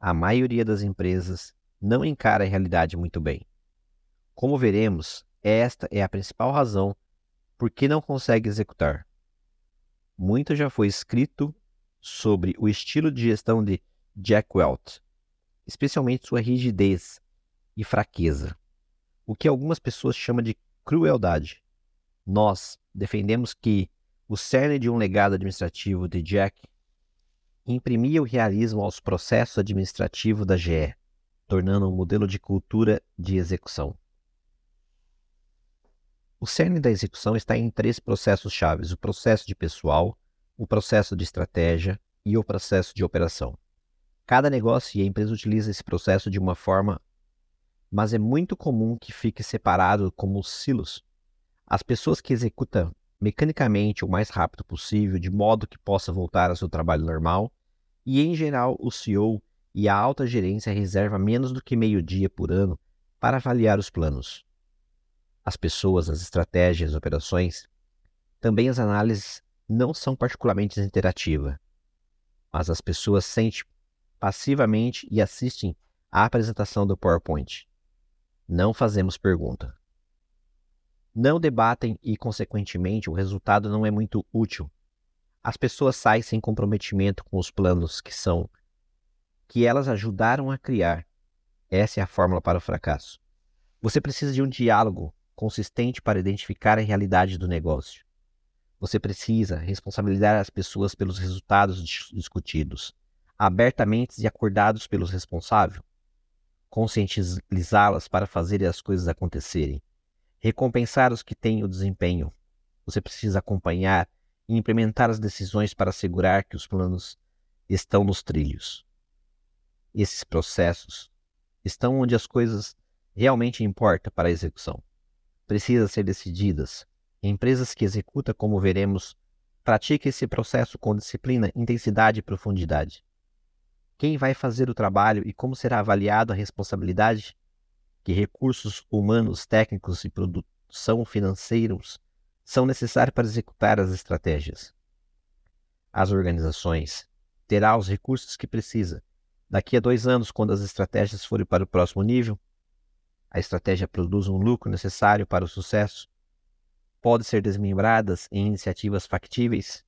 A maioria das empresas não encara a realidade muito bem. Como veremos, esta é a principal razão por que não consegue executar. Muito já foi escrito sobre o estilo de gestão de Jack Welch, especialmente sua rigidez e fraqueza, o que algumas pessoas chamam de crueldade. Nós defendemos que o cerne de um legado administrativo de Jack imprimia o realismo aos processos administrativos da GE, tornando um modelo de cultura de execução. O cerne da execução está em três processos chaves: o processo de pessoal, o processo de estratégia e o processo de operação. Cada negócio e empresa utiliza esse processo de uma forma, mas é muito comum que fique separado como silos. As pessoas que executam mecanicamente o mais rápido possível, de modo que possa voltar ao seu trabalho normal, e em geral o CEO e a alta gerência reserva menos do que meio-dia por ano para avaliar os planos as pessoas, as estratégias, as operações, também as análises não são particularmente interativas, mas as pessoas sentem passivamente e assistem à apresentação do PowerPoint. Não fazemos pergunta. Não debatem e, consequentemente, o resultado não é muito útil. As pessoas saem sem comprometimento com os planos que são que elas ajudaram a criar. Essa é a fórmula para o fracasso. Você precisa de um diálogo consistente para identificar a realidade do negócio. Você precisa responsabilizar as pessoas pelos resultados discutidos, abertamente e acordados pelos responsáveis, conscientizá-las para fazer as coisas acontecerem, recompensar os que têm o desempenho. Você precisa acompanhar e implementar as decisões para assegurar que os planos estão nos trilhos. Esses processos estão onde as coisas realmente importam para a execução precisam ser decididas. Empresas que executa, como veremos, pratica esse processo com disciplina, intensidade e profundidade. Quem vai fazer o trabalho e como será avaliado a responsabilidade? Que recursos humanos, técnicos e produção financeiros são necessários para executar as estratégias? As organizações terá os recursos que precisa. Daqui a dois anos, quando as estratégias forem para o próximo nível, a estratégia produz um lucro necessário para o sucesso, pode ser desmembradas em iniciativas factíveis?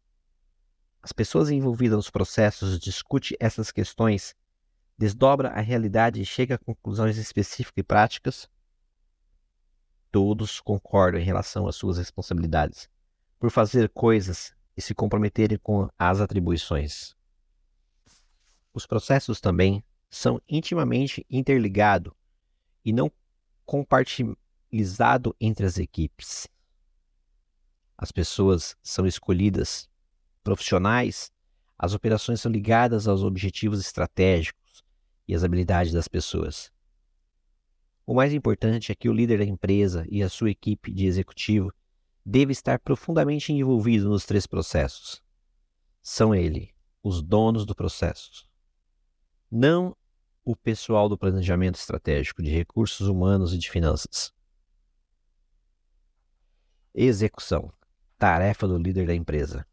As pessoas envolvidas nos processos discutem essas questões, desdobra a realidade e chega a conclusões específicas e práticas? Todos concordam em relação às suas responsabilidades por fazer coisas e se comprometerem com as atribuições. Os processos também são intimamente interligados e não compartilhado entre as equipes. As pessoas são escolhidas profissionais, as operações são ligadas aos objetivos estratégicos e às habilidades das pessoas. O mais importante é que o líder da empresa e a sua equipe de executivo deve estar profundamente envolvido nos três processos. São ele, os donos do processo. Não o pessoal do planejamento estratégico de recursos humanos e de finanças. Execução tarefa do líder da empresa.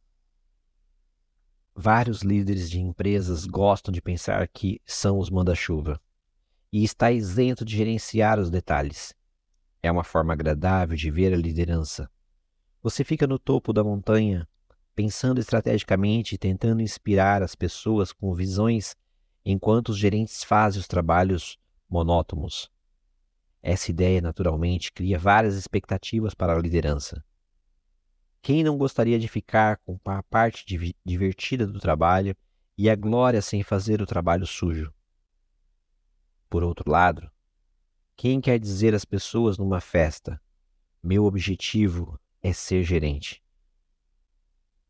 Vários líderes de empresas gostam de pensar que são os manda-chuva e está isento de gerenciar os detalhes. É uma forma agradável de ver a liderança. Você fica no topo da montanha, pensando estrategicamente e tentando inspirar as pessoas com visões enquanto os gerentes fazem os trabalhos monótonos. Essa ideia, naturalmente, cria várias expectativas para a liderança. Quem não gostaria de ficar com a parte divertida do trabalho e a glória sem fazer o trabalho sujo? Por outro lado, quem quer dizer às pessoas numa festa: meu objetivo é ser gerente?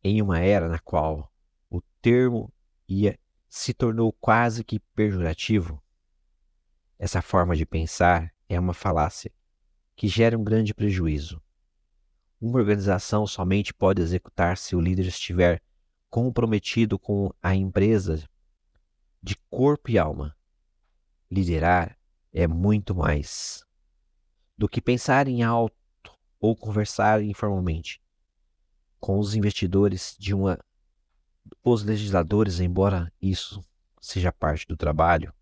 Em uma era na qual o termo ia se tornou quase que pejorativo. Essa forma de pensar é uma falácia que gera um grande prejuízo. Uma organização somente pode executar se o líder estiver comprometido com a empresa de corpo e alma. Liderar é muito mais do que pensar em alto ou conversar informalmente com os investidores de uma os legisladores, embora isso seja parte do trabalho,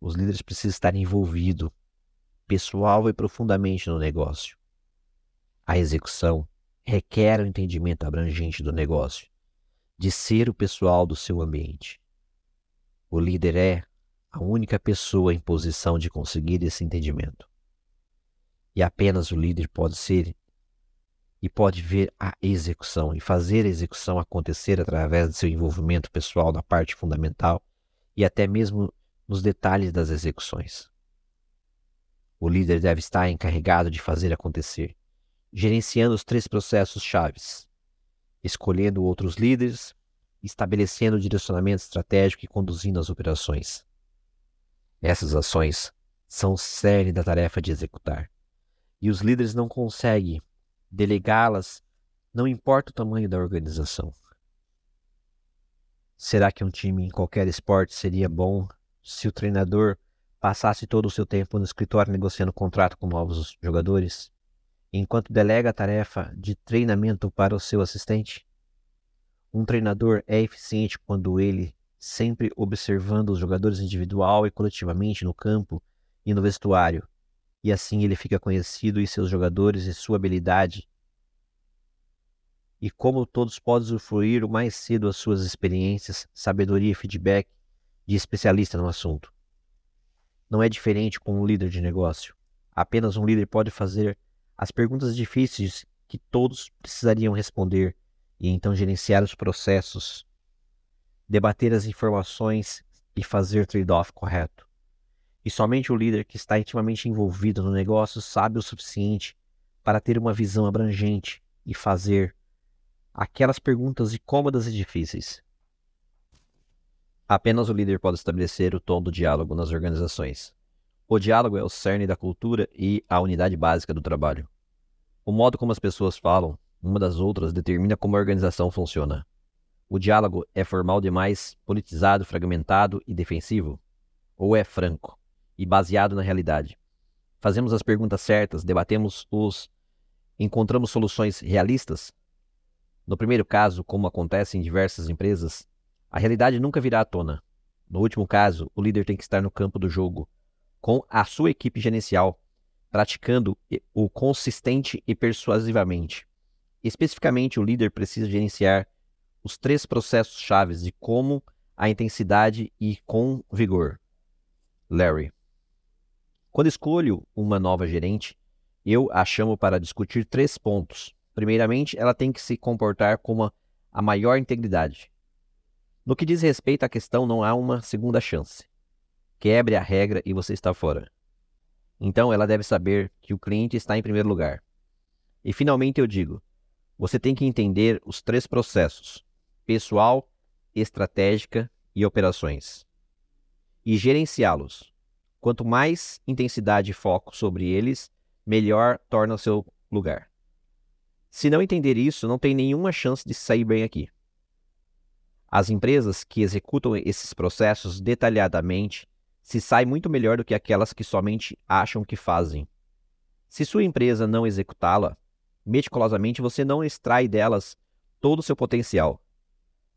os líderes precisam estar envolvidos pessoal e profundamente no negócio. A execução requer o um entendimento abrangente do negócio, de ser o pessoal do seu ambiente. O líder é a única pessoa em posição de conseguir esse entendimento. E apenas o líder pode ser e pode ver a execução e fazer a execução acontecer através do seu envolvimento pessoal na parte fundamental e até mesmo nos detalhes das execuções. O líder deve estar encarregado de fazer acontecer, gerenciando os três processos chaves, escolhendo outros líderes, estabelecendo o direcionamento estratégico e conduzindo as operações. Essas ações são cerne da tarefa de executar. E os líderes não conseguem delegá-las, não importa o tamanho da organização. Será que um time em qualquer esporte seria bom se o treinador passasse todo o seu tempo no escritório negociando contrato com novos jogadores, enquanto delega a tarefa de treinamento para o seu assistente? Um treinador é eficiente quando ele, sempre observando os jogadores individual e coletivamente no campo e no vestuário, e assim ele fica conhecido e seus jogadores e sua habilidade. E como todos podem usufruir o mais cedo as suas experiências, sabedoria e feedback de especialista no assunto. Não é diferente com um líder de negócio. Apenas um líder pode fazer as perguntas difíceis que todos precisariam responder e então gerenciar os processos, debater as informações e fazer trade-off correto. E somente o líder que está intimamente envolvido no negócio sabe o suficiente para ter uma visão abrangente e fazer aquelas perguntas incômodas e difíceis. Apenas o líder pode estabelecer o tom do diálogo nas organizações. O diálogo é o cerne da cultura e a unidade básica do trabalho. O modo como as pessoas falam uma das outras determina como a organização funciona. O diálogo é formal demais, politizado, fragmentado e defensivo? Ou é franco? e baseado na realidade. Fazemos as perguntas certas, debatemos os. encontramos soluções realistas? No primeiro caso, como acontece em diversas empresas, a realidade nunca virá à tona. No último caso, o líder tem que estar no campo do jogo, com a sua equipe gerencial, praticando o consistente e persuasivamente. Especificamente, o líder precisa gerenciar os três processos chaves de como a intensidade e com vigor. Larry quando escolho uma nova gerente, eu a chamo para discutir três pontos. Primeiramente, ela tem que se comportar com uma, a maior integridade. No que diz respeito à questão, não há uma segunda chance. Quebre a regra e você está fora. Então, ela deve saber que o cliente está em primeiro lugar. E finalmente eu digo: você tem que entender os três processos: pessoal, estratégica e operações, e gerenciá-los. Quanto mais intensidade e foco sobre eles, melhor torna o seu lugar. Se não entender isso, não tem nenhuma chance de sair bem aqui. As empresas que executam esses processos detalhadamente se saem muito melhor do que aquelas que somente acham que fazem. Se sua empresa não executá-la, meticulosamente você não extrai delas todo o seu potencial.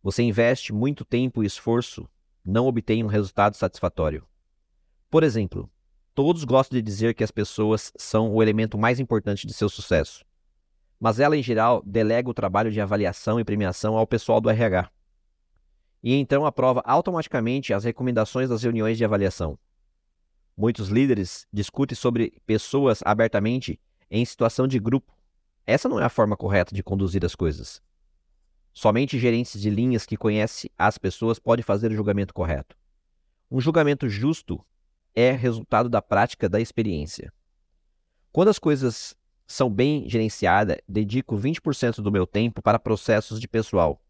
Você investe muito tempo e esforço, não obtém um resultado satisfatório. Por exemplo, todos gostam de dizer que as pessoas são o elemento mais importante de seu sucesso, mas ela, em geral, delega o trabalho de avaliação e premiação ao pessoal do RH. E então aprova automaticamente as recomendações das reuniões de avaliação. Muitos líderes discutem sobre pessoas abertamente em situação de grupo. Essa não é a forma correta de conduzir as coisas. Somente gerentes de linhas que conhecem as pessoas podem fazer o julgamento correto. Um julgamento justo é resultado da prática da experiência. Quando as coisas são bem gerenciadas, dedico 20% do meu tempo para processos de pessoal.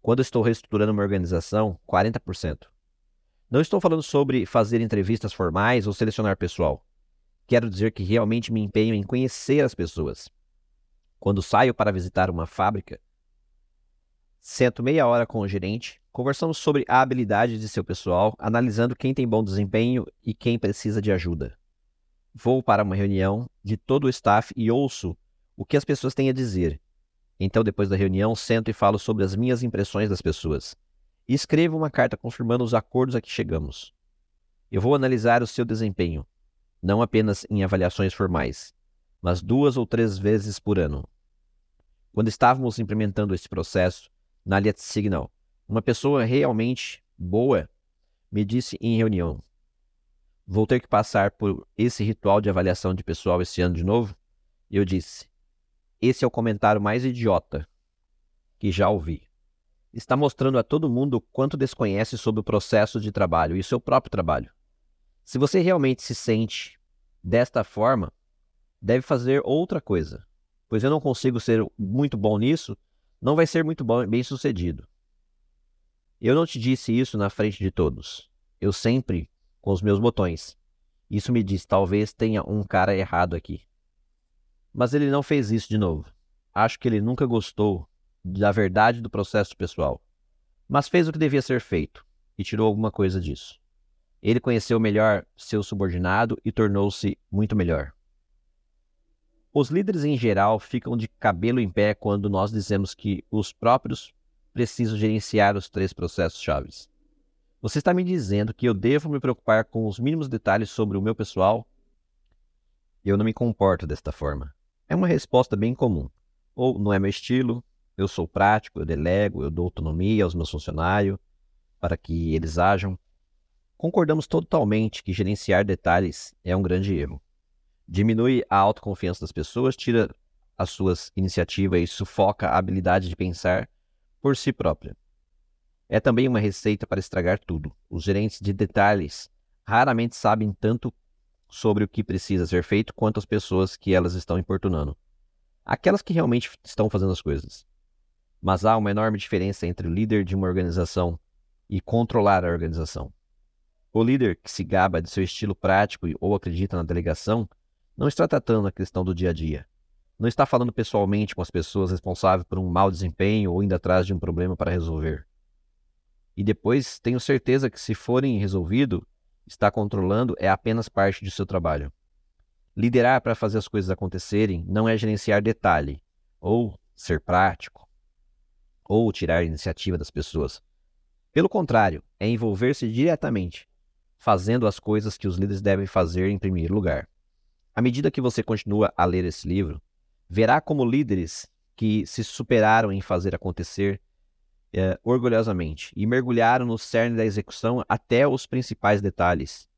Quando estou reestruturando uma organização, 40%. Não estou falando sobre fazer entrevistas formais ou selecionar pessoal. Quero dizer que realmente me empenho em conhecer as pessoas. Quando saio para visitar uma fábrica, Sento meia hora com o gerente, conversamos sobre a habilidade de seu pessoal, analisando quem tem bom desempenho e quem precisa de ajuda. Vou para uma reunião de todo o staff e ouço o que as pessoas têm a dizer. Então, depois da reunião, sento e falo sobre as minhas impressões das pessoas. E escrevo uma carta confirmando os acordos a que chegamos. Eu vou analisar o seu desempenho, não apenas em avaliações formais, mas duas ou três vezes por ano. Quando estávamos implementando esse processo, na Let Signal. Uma pessoa realmente boa me disse em reunião: Vou ter que passar por esse ritual de avaliação de pessoal esse ano de novo? Eu disse: Esse é o comentário mais idiota que já ouvi. Está mostrando a todo mundo o quanto desconhece sobre o processo de trabalho e seu próprio trabalho. Se você realmente se sente desta forma, deve fazer outra coisa, pois eu não consigo ser muito bom nisso não vai ser muito bom, bem sucedido. Eu não te disse isso na frente de todos. Eu sempre com os meus botões. Isso me diz, talvez tenha um cara errado aqui. Mas ele não fez isso de novo. Acho que ele nunca gostou da verdade do processo pessoal. Mas fez o que devia ser feito e tirou alguma coisa disso. Ele conheceu melhor seu subordinado e tornou-se muito melhor. Os líderes em geral ficam de cabelo em pé quando nós dizemos que os próprios precisam gerenciar os três processos chaves. Você está me dizendo que eu devo me preocupar com os mínimos detalhes sobre o meu pessoal? Eu não me comporto desta forma. É uma resposta bem comum. Ou não é meu estilo, eu sou prático, eu delego, eu dou autonomia aos meus funcionários para que eles ajam. Concordamos totalmente que gerenciar detalhes é um grande erro diminui a autoconfiança das pessoas, tira as suas iniciativas e sufoca a habilidade de pensar por si própria. É também uma receita para estragar tudo. Os gerentes de detalhes raramente sabem tanto sobre o que precisa ser feito quanto as pessoas que elas estão importunando. Aquelas que realmente estão fazendo as coisas. Mas há uma enorme diferença entre o líder de uma organização e controlar a organização. O líder que se gaba de seu estilo prático ou acredita na delegação não está tratando a questão do dia a dia. Não está falando pessoalmente com as pessoas responsáveis por um mau desempenho ou indo atrás de um problema para resolver. E depois, tenho certeza que se forem resolvido, está controlando é apenas parte de seu trabalho. Liderar para fazer as coisas acontecerem não é gerenciar detalhe, ou ser prático, ou tirar a iniciativa das pessoas. Pelo contrário, é envolver-se diretamente, fazendo as coisas que os líderes devem fazer em primeiro lugar. À medida que você continua a ler esse livro, verá como líderes que se superaram em fazer acontecer eh, orgulhosamente e mergulharam no cerne da execução até os principais detalhes.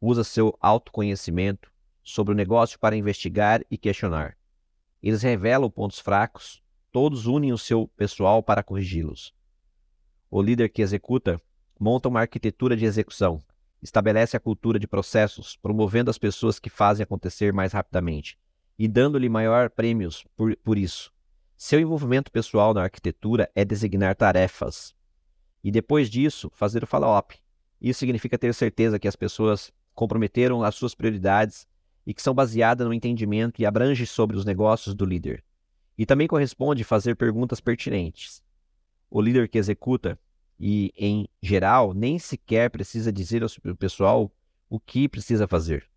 Usa seu autoconhecimento sobre o negócio para investigar e questionar. Eles revelam pontos fracos, todos unem o seu pessoal para corrigi-los. O líder que executa monta uma arquitetura de execução, Estabelece a cultura de processos, promovendo as pessoas que fazem acontecer mais rapidamente e dando-lhe maior prêmios por, por isso. Seu envolvimento pessoal na arquitetura é designar tarefas e depois disso fazer o follow-up. Isso significa ter certeza que as pessoas comprometeram as suas prioridades e que são baseadas no entendimento e abrange sobre os negócios do líder. E também corresponde fazer perguntas pertinentes. O líder que executa e, em geral, nem sequer precisa dizer ao pessoal o que precisa fazer,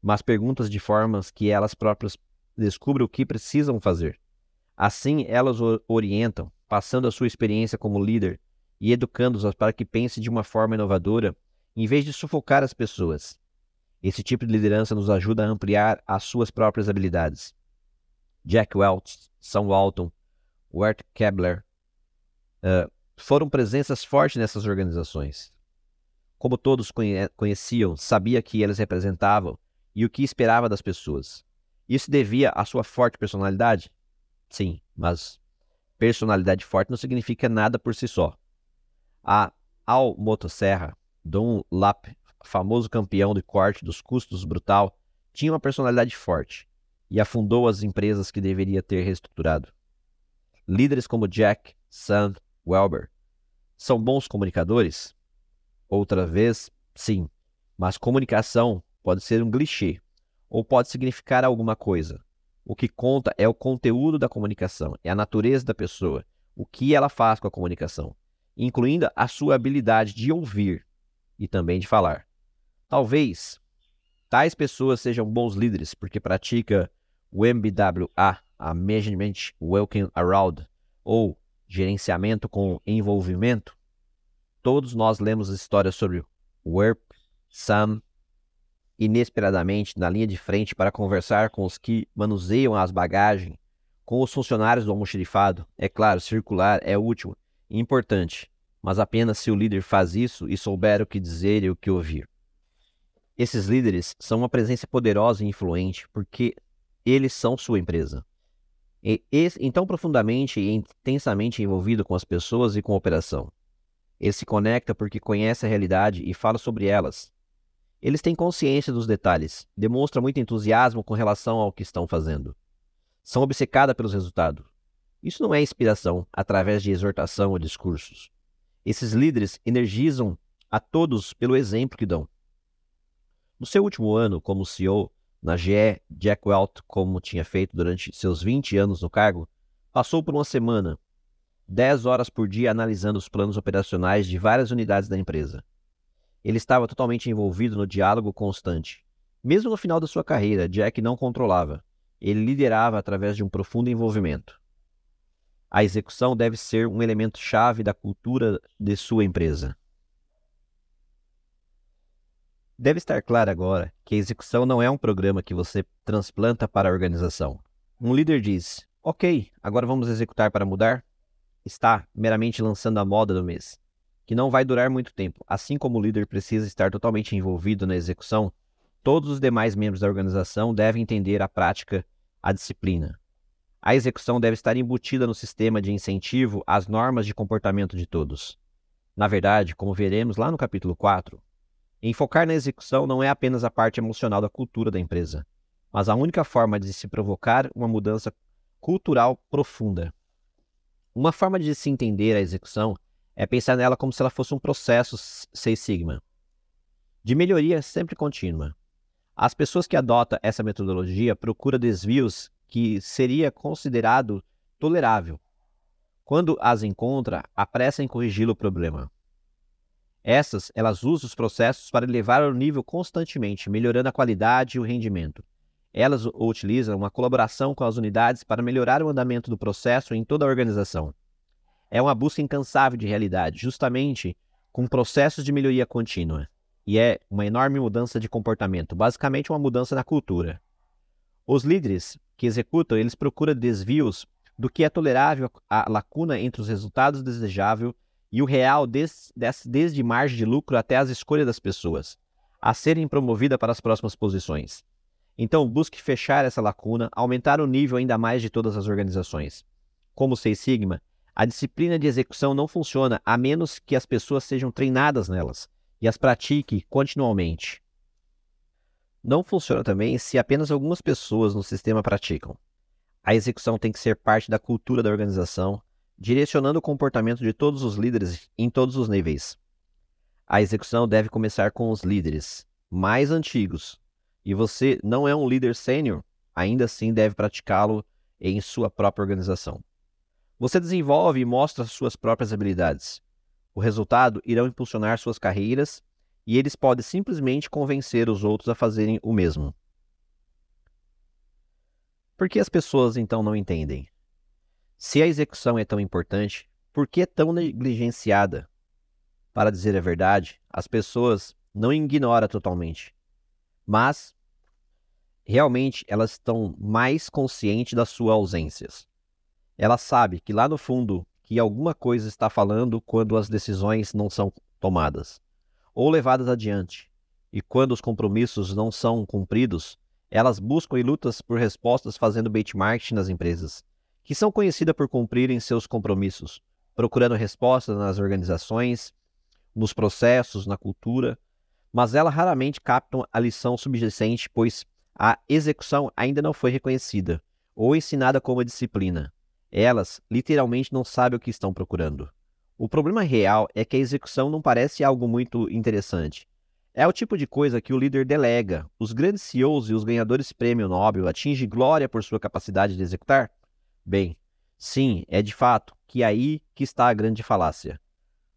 mas perguntas de formas que elas próprias descubram o que precisam fazer. Assim, elas orientam, passando a sua experiência como líder e educando os para que pense de uma forma inovadora, em vez de sufocar as pessoas. Esse tipo de liderança nos ajuda a ampliar as suas próprias habilidades. Jack Welch, Sam Walton, Wert Kebler, uh, foram presenças fortes nessas organizações. Como todos conhe conheciam, sabia que eles representavam e o que esperava das pessoas. Isso devia à sua forte personalidade? Sim, mas personalidade forte não significa nada por si só. A Al Motosserra, Don Lap, famoso campeão de corte dos custos brutal, tinha uma personalidade forte e afundou as empresas que deveria ter reestruturado. Líderes como Jack, Sam, Welber, são bons comunicadores? Outra vez, sim. Mas comunicação pode ser um clichê ou pode significar alguma coisa. O que conta é o conteúdo da comunicação, é a natureza da pessoa, o que ela faz com a comunicação, incluindo a sua habilidade de ouvir e também de falar. Talvez tais pessoas sejam bons líderes porque pratica o MBWA, a Management Walking Around, ou gerenciamento com envolvimento, todos nós lemos histórias sobre Werp, Sam, inesperadamente na linha de frente para conversar com os que manuseiam as bagagens, com os funcionários do almoxerifado. É claro, circular é útil e importante, mas apenas se o líder faz isso e souber o que dizer e o que ouvir. Esses líderes são uma presença poderosa e influente porque eles são sua empresa e, e, então profundamente e intensamente envolvido com as pessoas e com a operação. Ele se conecta porque conhece a realidade e fala sobre elas. Eles têm consciência dos detalhes, demonstram muito entusiasmo com relação ao que estão fazendo. São obcecados pelos resultados. Isso não é inspiração através de exortação ou discursos. Esses líderes energizam a todos pelo exemplo que dão. No seu último ano como CEO, na GE, Jack Welch, como tinha feito durante seus 20 anos no cargo, passou por uma semana, 10 horas por dia analisando os planos operacionais de várias unidades da empresa. Ele estava totalmente envolvido no diálogo constante. Mesmo no final da sua carreira, Jack não controlava. Ele liderava através de um profundo envolvimento. A execução deve ser um elemento chave da cultura de sua empresa. Deve estar claro agora que a execução não é um programa que você transplanta para a organização. Um líder diz: Ok, agora vamos executar para mudar. Está meramente lançando a moda do mês, que não vai durar muito tempo. Assim como o líder precisa estar totalmente envolvido na execução, todos os demais membros da organização devem entender a prática, a disciplina. A execução deve estar embutida no sistema de incentivo às normas de comportamento de todos. Na verdade, como veremos lá no capítulo 4, Enfocar na execução não é apenas a parte emocional da cultura da empresa, mas a única forma de se provocar uma mudança cultural profunda. Uma forma de se entender a execução é pensar nela como se ela fosse um processo Seis Sigma, de melhoria sempre contínua. As pessoas que adotam essa metodologia procuram desvios que seria considerado tolerável. Quando as encontra, apressa em corrigir o problema. Essas, elas usam os processos para elevar o nível constantemente, melhorando a qualidade e o rendimento. Elas utilizam uma colaboração com as unidades para melhorar o andamento do processo em toda a organização. É uma busca incansável de realidade, justamente com processos de melhoria contínua. E é uma enorme mudança de comportamento, basicamente uma mudança na cultura. Os líderes que executam, eles procuram desvios do que é tolerável, a lacuna entre os resultados desejável e o real des, des, desde margem de lucro até as escolhas das pessoas, a serem promovidas para as próximas posições. Então, busque fechar essa lacuna, aumentar o nível ainda mais de todas as organizações. Como o Seis Sigma, a disciplina de execução não funciona a menos que as pessoas sejam treinadas nelas e as pratique continuamente. Não funciona também se apenas algumas pessoas no sistema praticam. A execução tem que ser parte da cultura da organização, direcionando o comportamento de todos os líderes em todos os níveis. A execução deve começar com os líderes mais antigos. E você não é um líder sênior, ainda assim deve praticá-lo em sua própria organização. Você desenvolve e mostra suas próprias habilidades. O resultado irá impulsionar suas carreiras e eles podem simplesmente convencer os outros a fazerem o mesmo. Por que as pessoas então não entendem? Se a execução é tão importante, por que é tão negligenciada? Para dizer a verdade, as pessoas não ignoram totalmente, mas realmente elas estão mais conscientes das suas ausências. Ela sabe que lá no fundo que alguma coisa está falando quando as decisões não são tomadas ou levadas adiante, e quando os compromissos não são cumpridos, elas buscam e lutam por respostas fazendo benchmark nas empresas, que são conhecidas por cumprirem seus compromissos, procurando respostas nas organizações, nos processos, na cultura, mas elas raramente captam a lição subjacente, pois a execução ainda não foi reconhecida ou ensinada como disciplina. Elas literalmente não sabem o que estão procurando. O problema real é que a execução não parece algo muito interessante. É o tipo de coisa que o líder delega. Os grandes CEOs e os ganhadores prêmio Nobel atingem glória por sua capacidade de executar? Bem, sim, é de fato que é aí que está a grande falácia.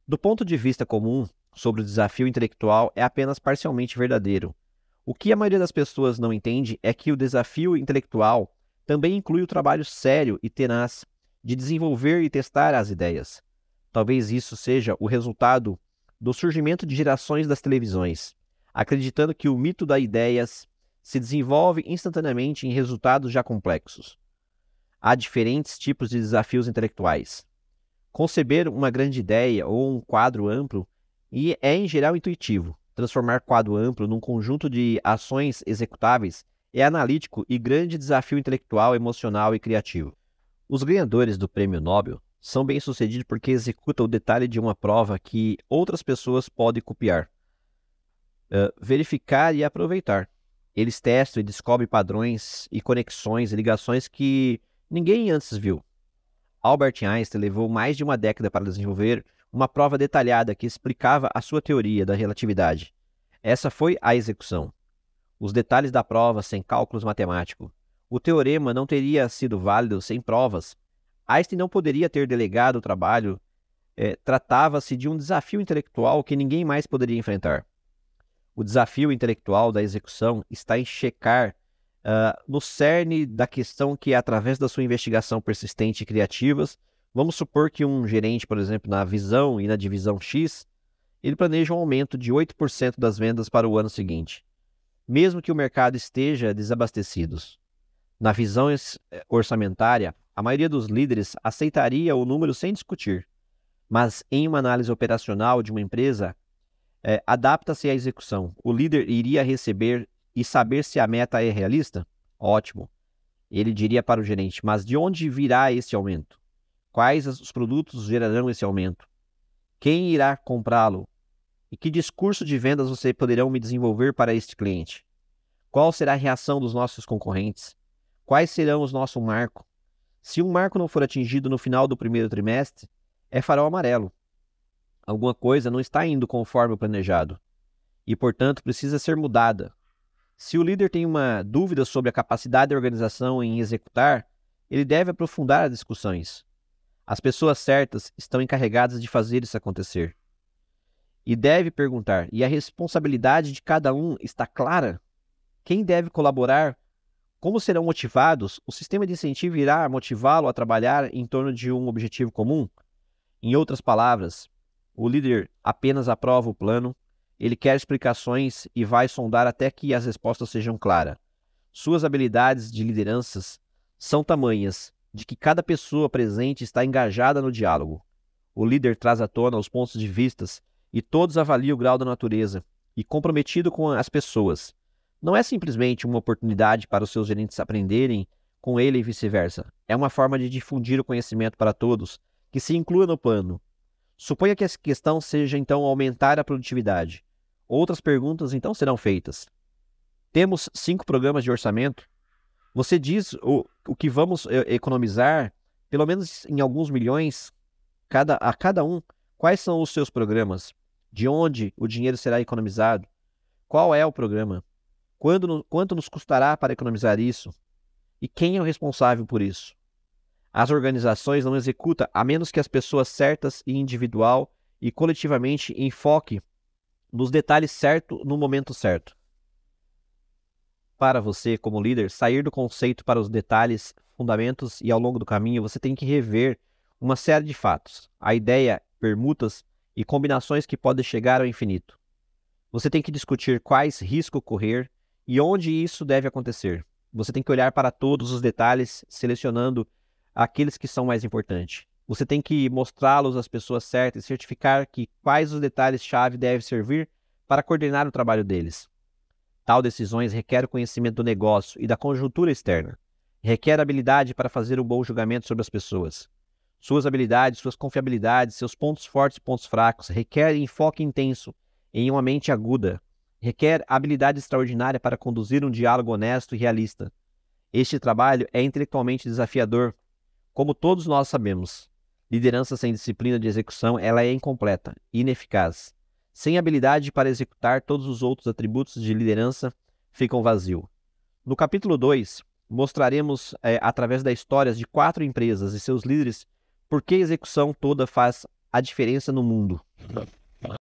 Do ponto de vista comum, sobre o desafio intelectual é apenas parcialmente verdadeiro. O que a maioria das pessoas não entende é que o desafio intelectual também inclui o trabalho sério e tenaz de desenvolver e testar as ideias. Talvez isso seja o resultado do surgimento de gerações das televisões, acreditando que o mito das ideias se desenvolve instantaneamente em resultados já complexos há diferentes tipos de desafios intelectuais. Conceber uma grande ideia ou um quadro amplo e é, em geral, intuitivo. Transformar quadro amplo num conjunto de ações executáveis é analítico e grande desafio intelectual, emocional e criativo. Os ganhadores do Prêmio Nobel são bem-sucedidos porque executam o detalhe de uma prova que outras pessoas podem copiar, uh, verificar e aproveitar. Eles testam e descobrem padrões e conexões e ligações que ninguém antes viu. Albert Einstein levou mais de uma década para desenvolver uma prova detalhada que explicava a sua teoria da relatividade. Essa foi a execução. Os detalhes da prova sem cálculos matemáticos. O teorema não teria sido válido sem provas. Einstein não poderia ter delegado o trabalho. É, Tratava-se de um desafio intelectual que ninguém mais poderia enfrentar. O desafio intelectual da execução está em checar Uh, no cerne da questão que, é através da sua investigação persistente e criativas, vamos supor que um gerente, por exemplo, na visão e na divisão X, ele planeja um aumento de 8% das vendas para o ano seguinte, mesmo que o mercado esteja desabastecido. Na visão eh, orçamentária, a maioria dos líderes aceitaria o número sem discutir, mas em uma análise operacional de uma empresa, é, adapta-se à execução. O líder iria receber e saber se a meta é realista? Ótimo. Ele diria para o gerente: Mas de onde virá esse aumento? Quais os produtos gerarão esse aumento? Quem irá comprá-lo? E que discurso de vendas você poderão me desenvolver para este cliente? Qual será a reação dos nossos concorrentes? Quais serão os nosso marco? Se um marco não for atingido no final do primeiro trimestre, é farol amarelo. Alguma coisa não está indo conforme o planejado e, portanto, precisa ser mudada, se o líder tem uma dúvida sobre a capacidade da organização em executar, ele deve aprofundar as discussões. As pessoas certas estão encarregadas de fazer isso acontecer. E deve perguntar: e a responsabilidade de cada um está clara? Quem deve colaborar? Como serão motivados? O sistema de incentivo irá motivá-lo a trabalhar em torno de um objetivo comum? Em outras palavras, o líder apenas aprova o plano, ele quer explicações e vai sondar até que as respostas sejam claras. Suas habilidades de lideranças são tamanhas de que cada pessoa presente está engajada no diálogo. O líder traz à tona os pontos de vistas e todos avaliam o grau da natureza e comprometido com as pessoas. Não é simplesmente uma oportunidade para os seus gerentes aprenderem com ele e vice-versa. É uma forma de difundir o conhecimento para todos, que se inclua no plano. Suponha que essa questão seja então aumentar a produtividade. Outras perguntas então serão feitas. Temos cinco programas de orçamento. Você diz o, o que vamos é, economizar, pelo menos em alguns milhões, cada, a cada um. Quais são os seus programas? De onde o dinheiro será economizado? Qual é o programa? Quando, quanto nos custará para economizar isso? E quem é o responsável por isso? As organizações não executam a menos que as pessoas certas e individual e coletivamente enfoque nos detalhes certo no momento certo. Para você, como líder, sair do conceito para os detalhes, fundamentos e ao longo do caminho, você tem que rever uma série de fatos. A ideia, permutas e combinações que podem chegar ao infinito. Você tem que discutir quais riscos correr e onde isso deve acontecer. Você tem que olhar para todos os detalhes, selecionando aqueles que são mais importantes. Você tem que mostrá-los às pessoas certas e certificar que quais os detalhes-chave devem servir para coordenar o trabalho deles. Tal decisões requer o conhecimento do negócio e da conjuntura externa. Requer habilidade para fazer um bom julgamento sobre as pessoas. Suas habilidades, suas confiabilidades, seus pontos fortes e pontos fracos requer enfoque intenso em uma mente aguda. Requer habilidade extraordinária para conduzir um diálogo honesto e realista. Este trabalho é intelectualmente desafiador, como todos nós sabemos. Liderança sem disciplina de execução, ela é incompleta, ineficaz. Sem habilidade para executar, todos os outros atributos de liderança ficam vazios. No capítulo 2, mostraremos, é, através das histórias de quatro empresas e seus líderes, por que a execução toda faz a diferença no mundo.